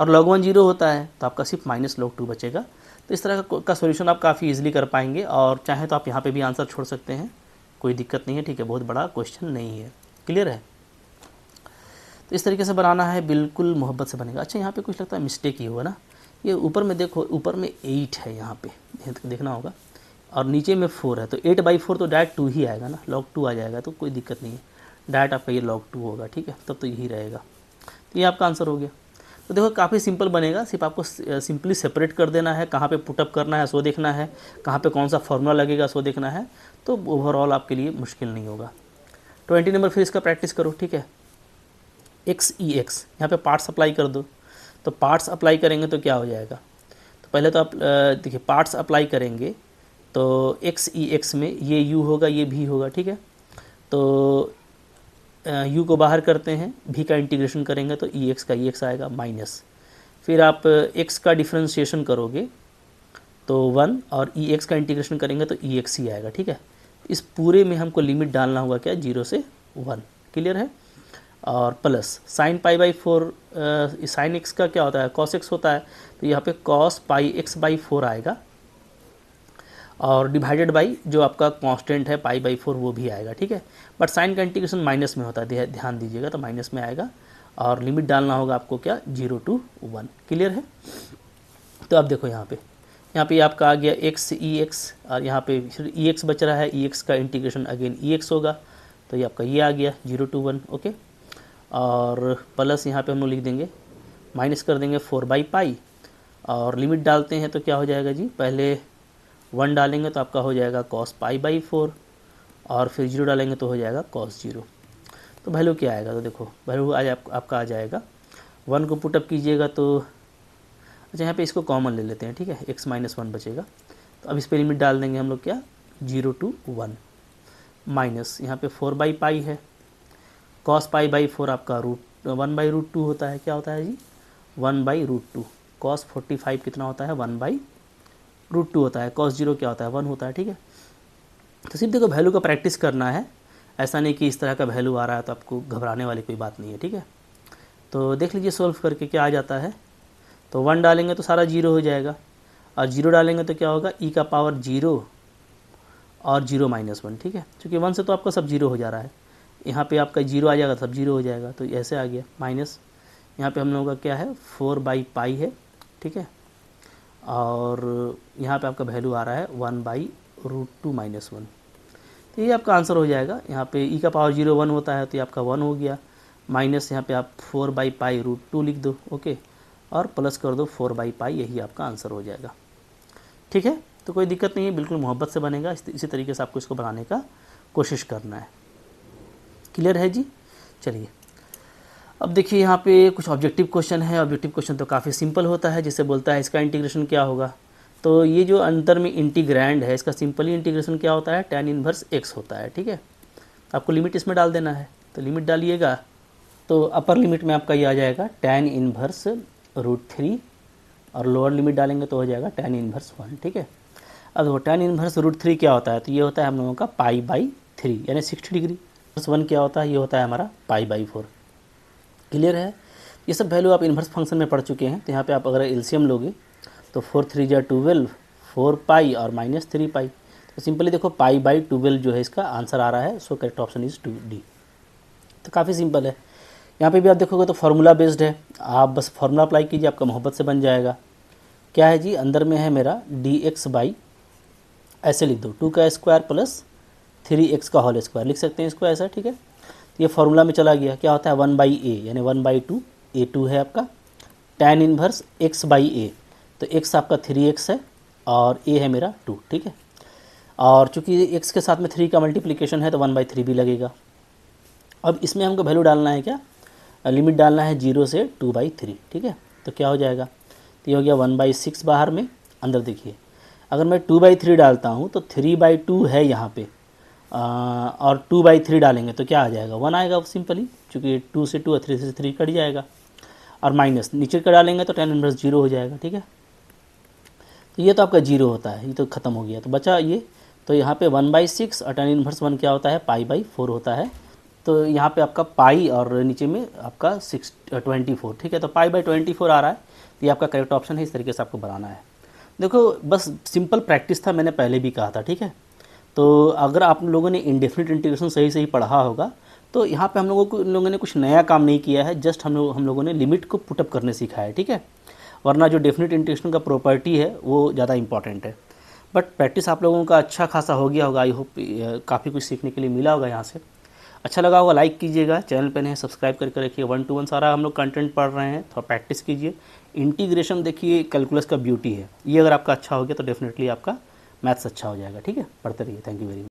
और लॉग वन जीरो होता है तो आपका सिर्फ माइनस लॉग टू बचेगा तो इस तरह का, का सोल्यूशन आप काफ़ी ईजिली कर पाएंगे और चाहे तो आप यहाँ पर भी आंसर छोड़ सकते हैं कोई दिक्कत नहीं है ठीक है बहुत बड़ा क्वेश्चन नहीं है क्लियर है तो इस तरीके से बनाना है बिल्कुल मोहब्बत से बनेगा अच्छा यहाँ पर कुछ लगता है मिस्टेक ही हुआ ना ये ऊपर में देखो ऊपर में एट है यहाँ पे तो देखना होगा और नीचे में फोर है तो एट बाई फोर तो डायरेक्ट टू ही आएगा ना लॉग टू आ जाएगा तो कोई दिक्कत नहीं है डायरेक्ट आपका ये लॉग टू होगा ठीक है तब तो यही रहेगा तो ये आपका आंसर हो गया तो देखो काफ़ी सिंपल बनेगा सिर्फ आपको सिंपली सेपरेट कर देना है कहाँ पे पुटअप करना है सो देखना है कहाँ पे कौन सा फॉर्मूला लगेगा सो देखना है तो ओवरऑल आपके लिए मुश्किल नहीं होगा ट्वेंटी नंबर फिर इसका प्रैक्टिस करो ठीक है एक्स ई एक्स यहाँ पे पार्ट सप्लाई कर दो तो पार्ट्स अप्लाई करेंगे तो क्या हो जाएगा तो पहले तो आप देखिए पार्ट्स अप्लाई करेंगे तो एक्स ई एक्स में ये यू होगा ये भी होगा ठीक है तो यू को बाहर करते हैं भी का इंटीग्रेशन करेंगे तो ई e, एक्स का ई e, एक्स आएगा माइनस फिर आप एक्स का डिफ्रेंशिएशन करोगे तो वन और ई e, एक्स का इंटीग्रेशन करेंगे तो ई एक्स ही आएगा ठीक है इस पूरे में हमको लिमिट डालना होगा क्या जीरो से वन क्लियर है और plus sine pi by four sine X का क्या होता है कॉस एक्स होता है तो यहाँ पे cos pi X by four आएगा और डिवाइडेड बाई जो आपका कांस्टेंट है पाई बाई फोर वो भी आएगा ठीक है बट साइन का इंटीग्रेशन माइनस में होता है ध्यान दीजिएगा तो माइनस में आएगा और लिमिट डालना होगा आपको क्या जीरो टू वन क्लियर है तो आप देखो यहाँ पे यहाँ पे आपका आ गया एक्स ई एक्स और यहाँ पे ई एक्स e बच रहा है ई e एक्स का इंटीग्रेशन अगेन ई एक्स होगा तो ये आपका ये आ गया जीरो टू वन ओके और प्लस यहाँ पे हम लोग लिख देंगे माइनस कर देंगे फोर बाई पाई और लिमिट डालते हैं तो क्या हो जाएगा जी पहले वन डालेंगे तो आपका हो जाएगा कॉस पाई बाई फोर और फिर जीरो डालेंगे तो हो जाएगा कॉस जीरो तो वैल्यू क्या आएगा तो देखो वैल्यू आज आप, आपका आ जाएगा वन को पुटअप कीजिएगा तो अच्छा यहाँ पे इसको कॉमन ले लेते हैं ठीक है एक्स माइनस वन बचेगा तो अब इस पर लिमिट डाल देंगे हम लोग क्या जीरो टू वन माइनस यहाँ पे फोर बाई पाई है कॉस पाई बाई फोर आपका root one by root two होता है क्या होता है जी one by root two cos forty five कितना होता है वन बाई रूट टू होता है कॉस जीरो क्या होता है वन होता है ठीक है तो सिर्फ देखो वैल्यू का प्रैक्टिस करना है ऐसा नहीं कि इस तरह का वैल्यू आ रहा है तो आपको घबराने वाली कोई बात नहीं है ठीक है तो देख लीजिए सोल्व करके क्या आ जाता है तो वन डालेंगे तो सारा जीरो हो जाएगा और जीरो डालेंगे तो क्या होगा ई e का पावर जीरो और जीरो माइनस वन ठीक है क्योंकि वन से तो आपका सब जीरो हो जा रहा है यहाँ पे आपका जीरो आ जाएगा सब जीरो हो जाएगा तो ऐसे आ गया माइनस यहाँ पे हम लोगों का क्या है फोर बाई पाई है ठीक है और यहाँ पे आपका वैल्यू आ रहा है one by root two minus one तो ये आपका आंसर हो जाएगा यहाँ पे ई e का पावर जीरो वन होता है तो ये आपका वन हो गया माइनस यहाँ पे आप four by pi root two लिख दो ओके और प्लस कर दो फोर बाई पाई यही आपका आंसर हो जाएगा ठीक है तो कोई दिक्कत नहीं है बिल्कुल मोहब्बत से बनेगा इसी तरीके से आपको इसको बनाने का कोशिश करना है क्लियर है जी चलिए अब देखिए यहाँ पे कुछ ऑब्जेक्टिव क्वेश्चन है ऑब्जेक्टिव क्वेश्चन तो काफ़ी सिंपल होता है जिसे बोलता है इसका इंटीग्रेशन क्या होगा तो ये जो अंतर में इंटीग्रैंड है इसका सिंपली इंटीग्रेशन क्या होता है टेन इनवर्स एक्स होता है ठीक है आपको लिमिट इसमें डाल देना है तो लिमिट डालिएगा तो अपर लिमिट में आपका ये आ जाएगा टेन इनवर्स रूट थ्री और लोअर लिमिट डालेंगे तो हो जाएगा टेन इनवर्स वन ठीक है अब वो टेन इनवर्स रूट थ्री क्या होता है तो ये होता है हम लोगों का पाई बाई थ्री यानी सिक्सटी डिग्री इन्वर्स वन क्या होता है ये होता है हमारा पाई बाई फोर क्लियर है ये सब वैल्यू आप इन्वर्स फंक्शन में पढ़ चुके हैं तो यहाँ पे आप अगर एल्सियम लोगे तो फोर थ्री जा ट्वेल्व फोर पाई और माइनस थ्री पाई तो सिंपली देखो पाई बाई ट्वेल्व जो है इसका आंसर आ रहा है so correct option is two D तो काफ़ी सिंपल है यहाँ पे भी आप देखोगे तो फार्मूला बेस्ड है आप बस फार्मूला अप्लाई कीजिए आपका मोहब्बत से बन जाएगा क्या है जी अंदर में है मेरा डी एक्स बाई ऐसे लिख दो टू का स्क्वायर प्लस थ्री एक्स का होल स्क्वायर लिख सकते हैं इसको ऐसा ठीक है तो ये फॉर्मूला में चला गया क्या होता है वन बाई ए यानी one by two A two है आपका टेन इनवर्स एक्स बाई ए तो एक्स आपका थ्री एक्स है और ए है मेरा टू ठीक है और चूंकि एक्स के साथ में थ्री का मल्टीप्लीकेशन है तो वन बाई थ्री भी लगेगा अब इसमें हमको वैल्यू डालना है क्या लिमिट डालना है जीरो से टू बाई थ्री ठीक है तो क्या हो जाएगा तो ये हो गया वन बाई सिक्स बाहर में अंदर देखिए अगर मैं टू बाई थ्री डालता हूँ तो थ्री बाई टू है यहाँ पे और टू बाई थ्री डालेंगे तो क्या आ जाएगा वन आएगा सिंपली चूँकि टू से टू और थ्री से थ्री कट जाएगा और माइनस नीचे का डालेंगे तो टेन इनवर्स जीरो हो जाएगा ठीक है तो ये तो आपका जीरो होता है ये तो ख़त्म हो गया तो बचा ये तो यहाँ पे वन बाई सिक्स और टेन इनवर्स वन क्या होता है पाई बाई फोर होता है तो यहाँ पे आपका पाई और नीचे में आपका सिक्स ट्वेंटी फोर ठीक है तो पाई बाई ट्वेंटी फोर आ रहा है तो ये आपका करेक्ट ऑप्शन है इस तरीके से आपको बनाना है देखो बस सिंपल प्रैक्टिस था मैंने पहले भी कहा था ठीक है तो अगर आप लोगों ने इंडेफिनिट इंटीग्रेशन सही सही पढ़ा होगा तो यहाँ पे हम लोगों को लोगों ने कुछ नया काम नहीं किया है जस्ट हम लोग हम लोगों ने लिमिट को पुटअप करने सीखा है ठीक है वरना जो डेफिनेट इंटीग्रेशन का प्रॉपर्टी है वो ज़्यादा इंपॉर्टेंट है बट प्रैक्टिस आप लोगों का अच्छा खासा हो गया होगा आई होप काफ़ी कुछ सीखने के लिए मिला होगा यहाँ से अच्छा लगा होगा लाइक कीजिएगा चैनल पर नहीं सब्सक्राइब करके रखिए वन टू वन सारा हम लोग कंटेंट पढ़ रहे हैं थोड़ा प्रैक्टिस कीजिए इंटीग्रेशन देखिए कैलकुलस का ब्यूटी है ये अगर आपका अच्छा हो गया तो डेफिनेटली आपका मैथ्स अच्छा हो जाएगा ठीक है पढ़ते रहिए थैंक यू वेरी मच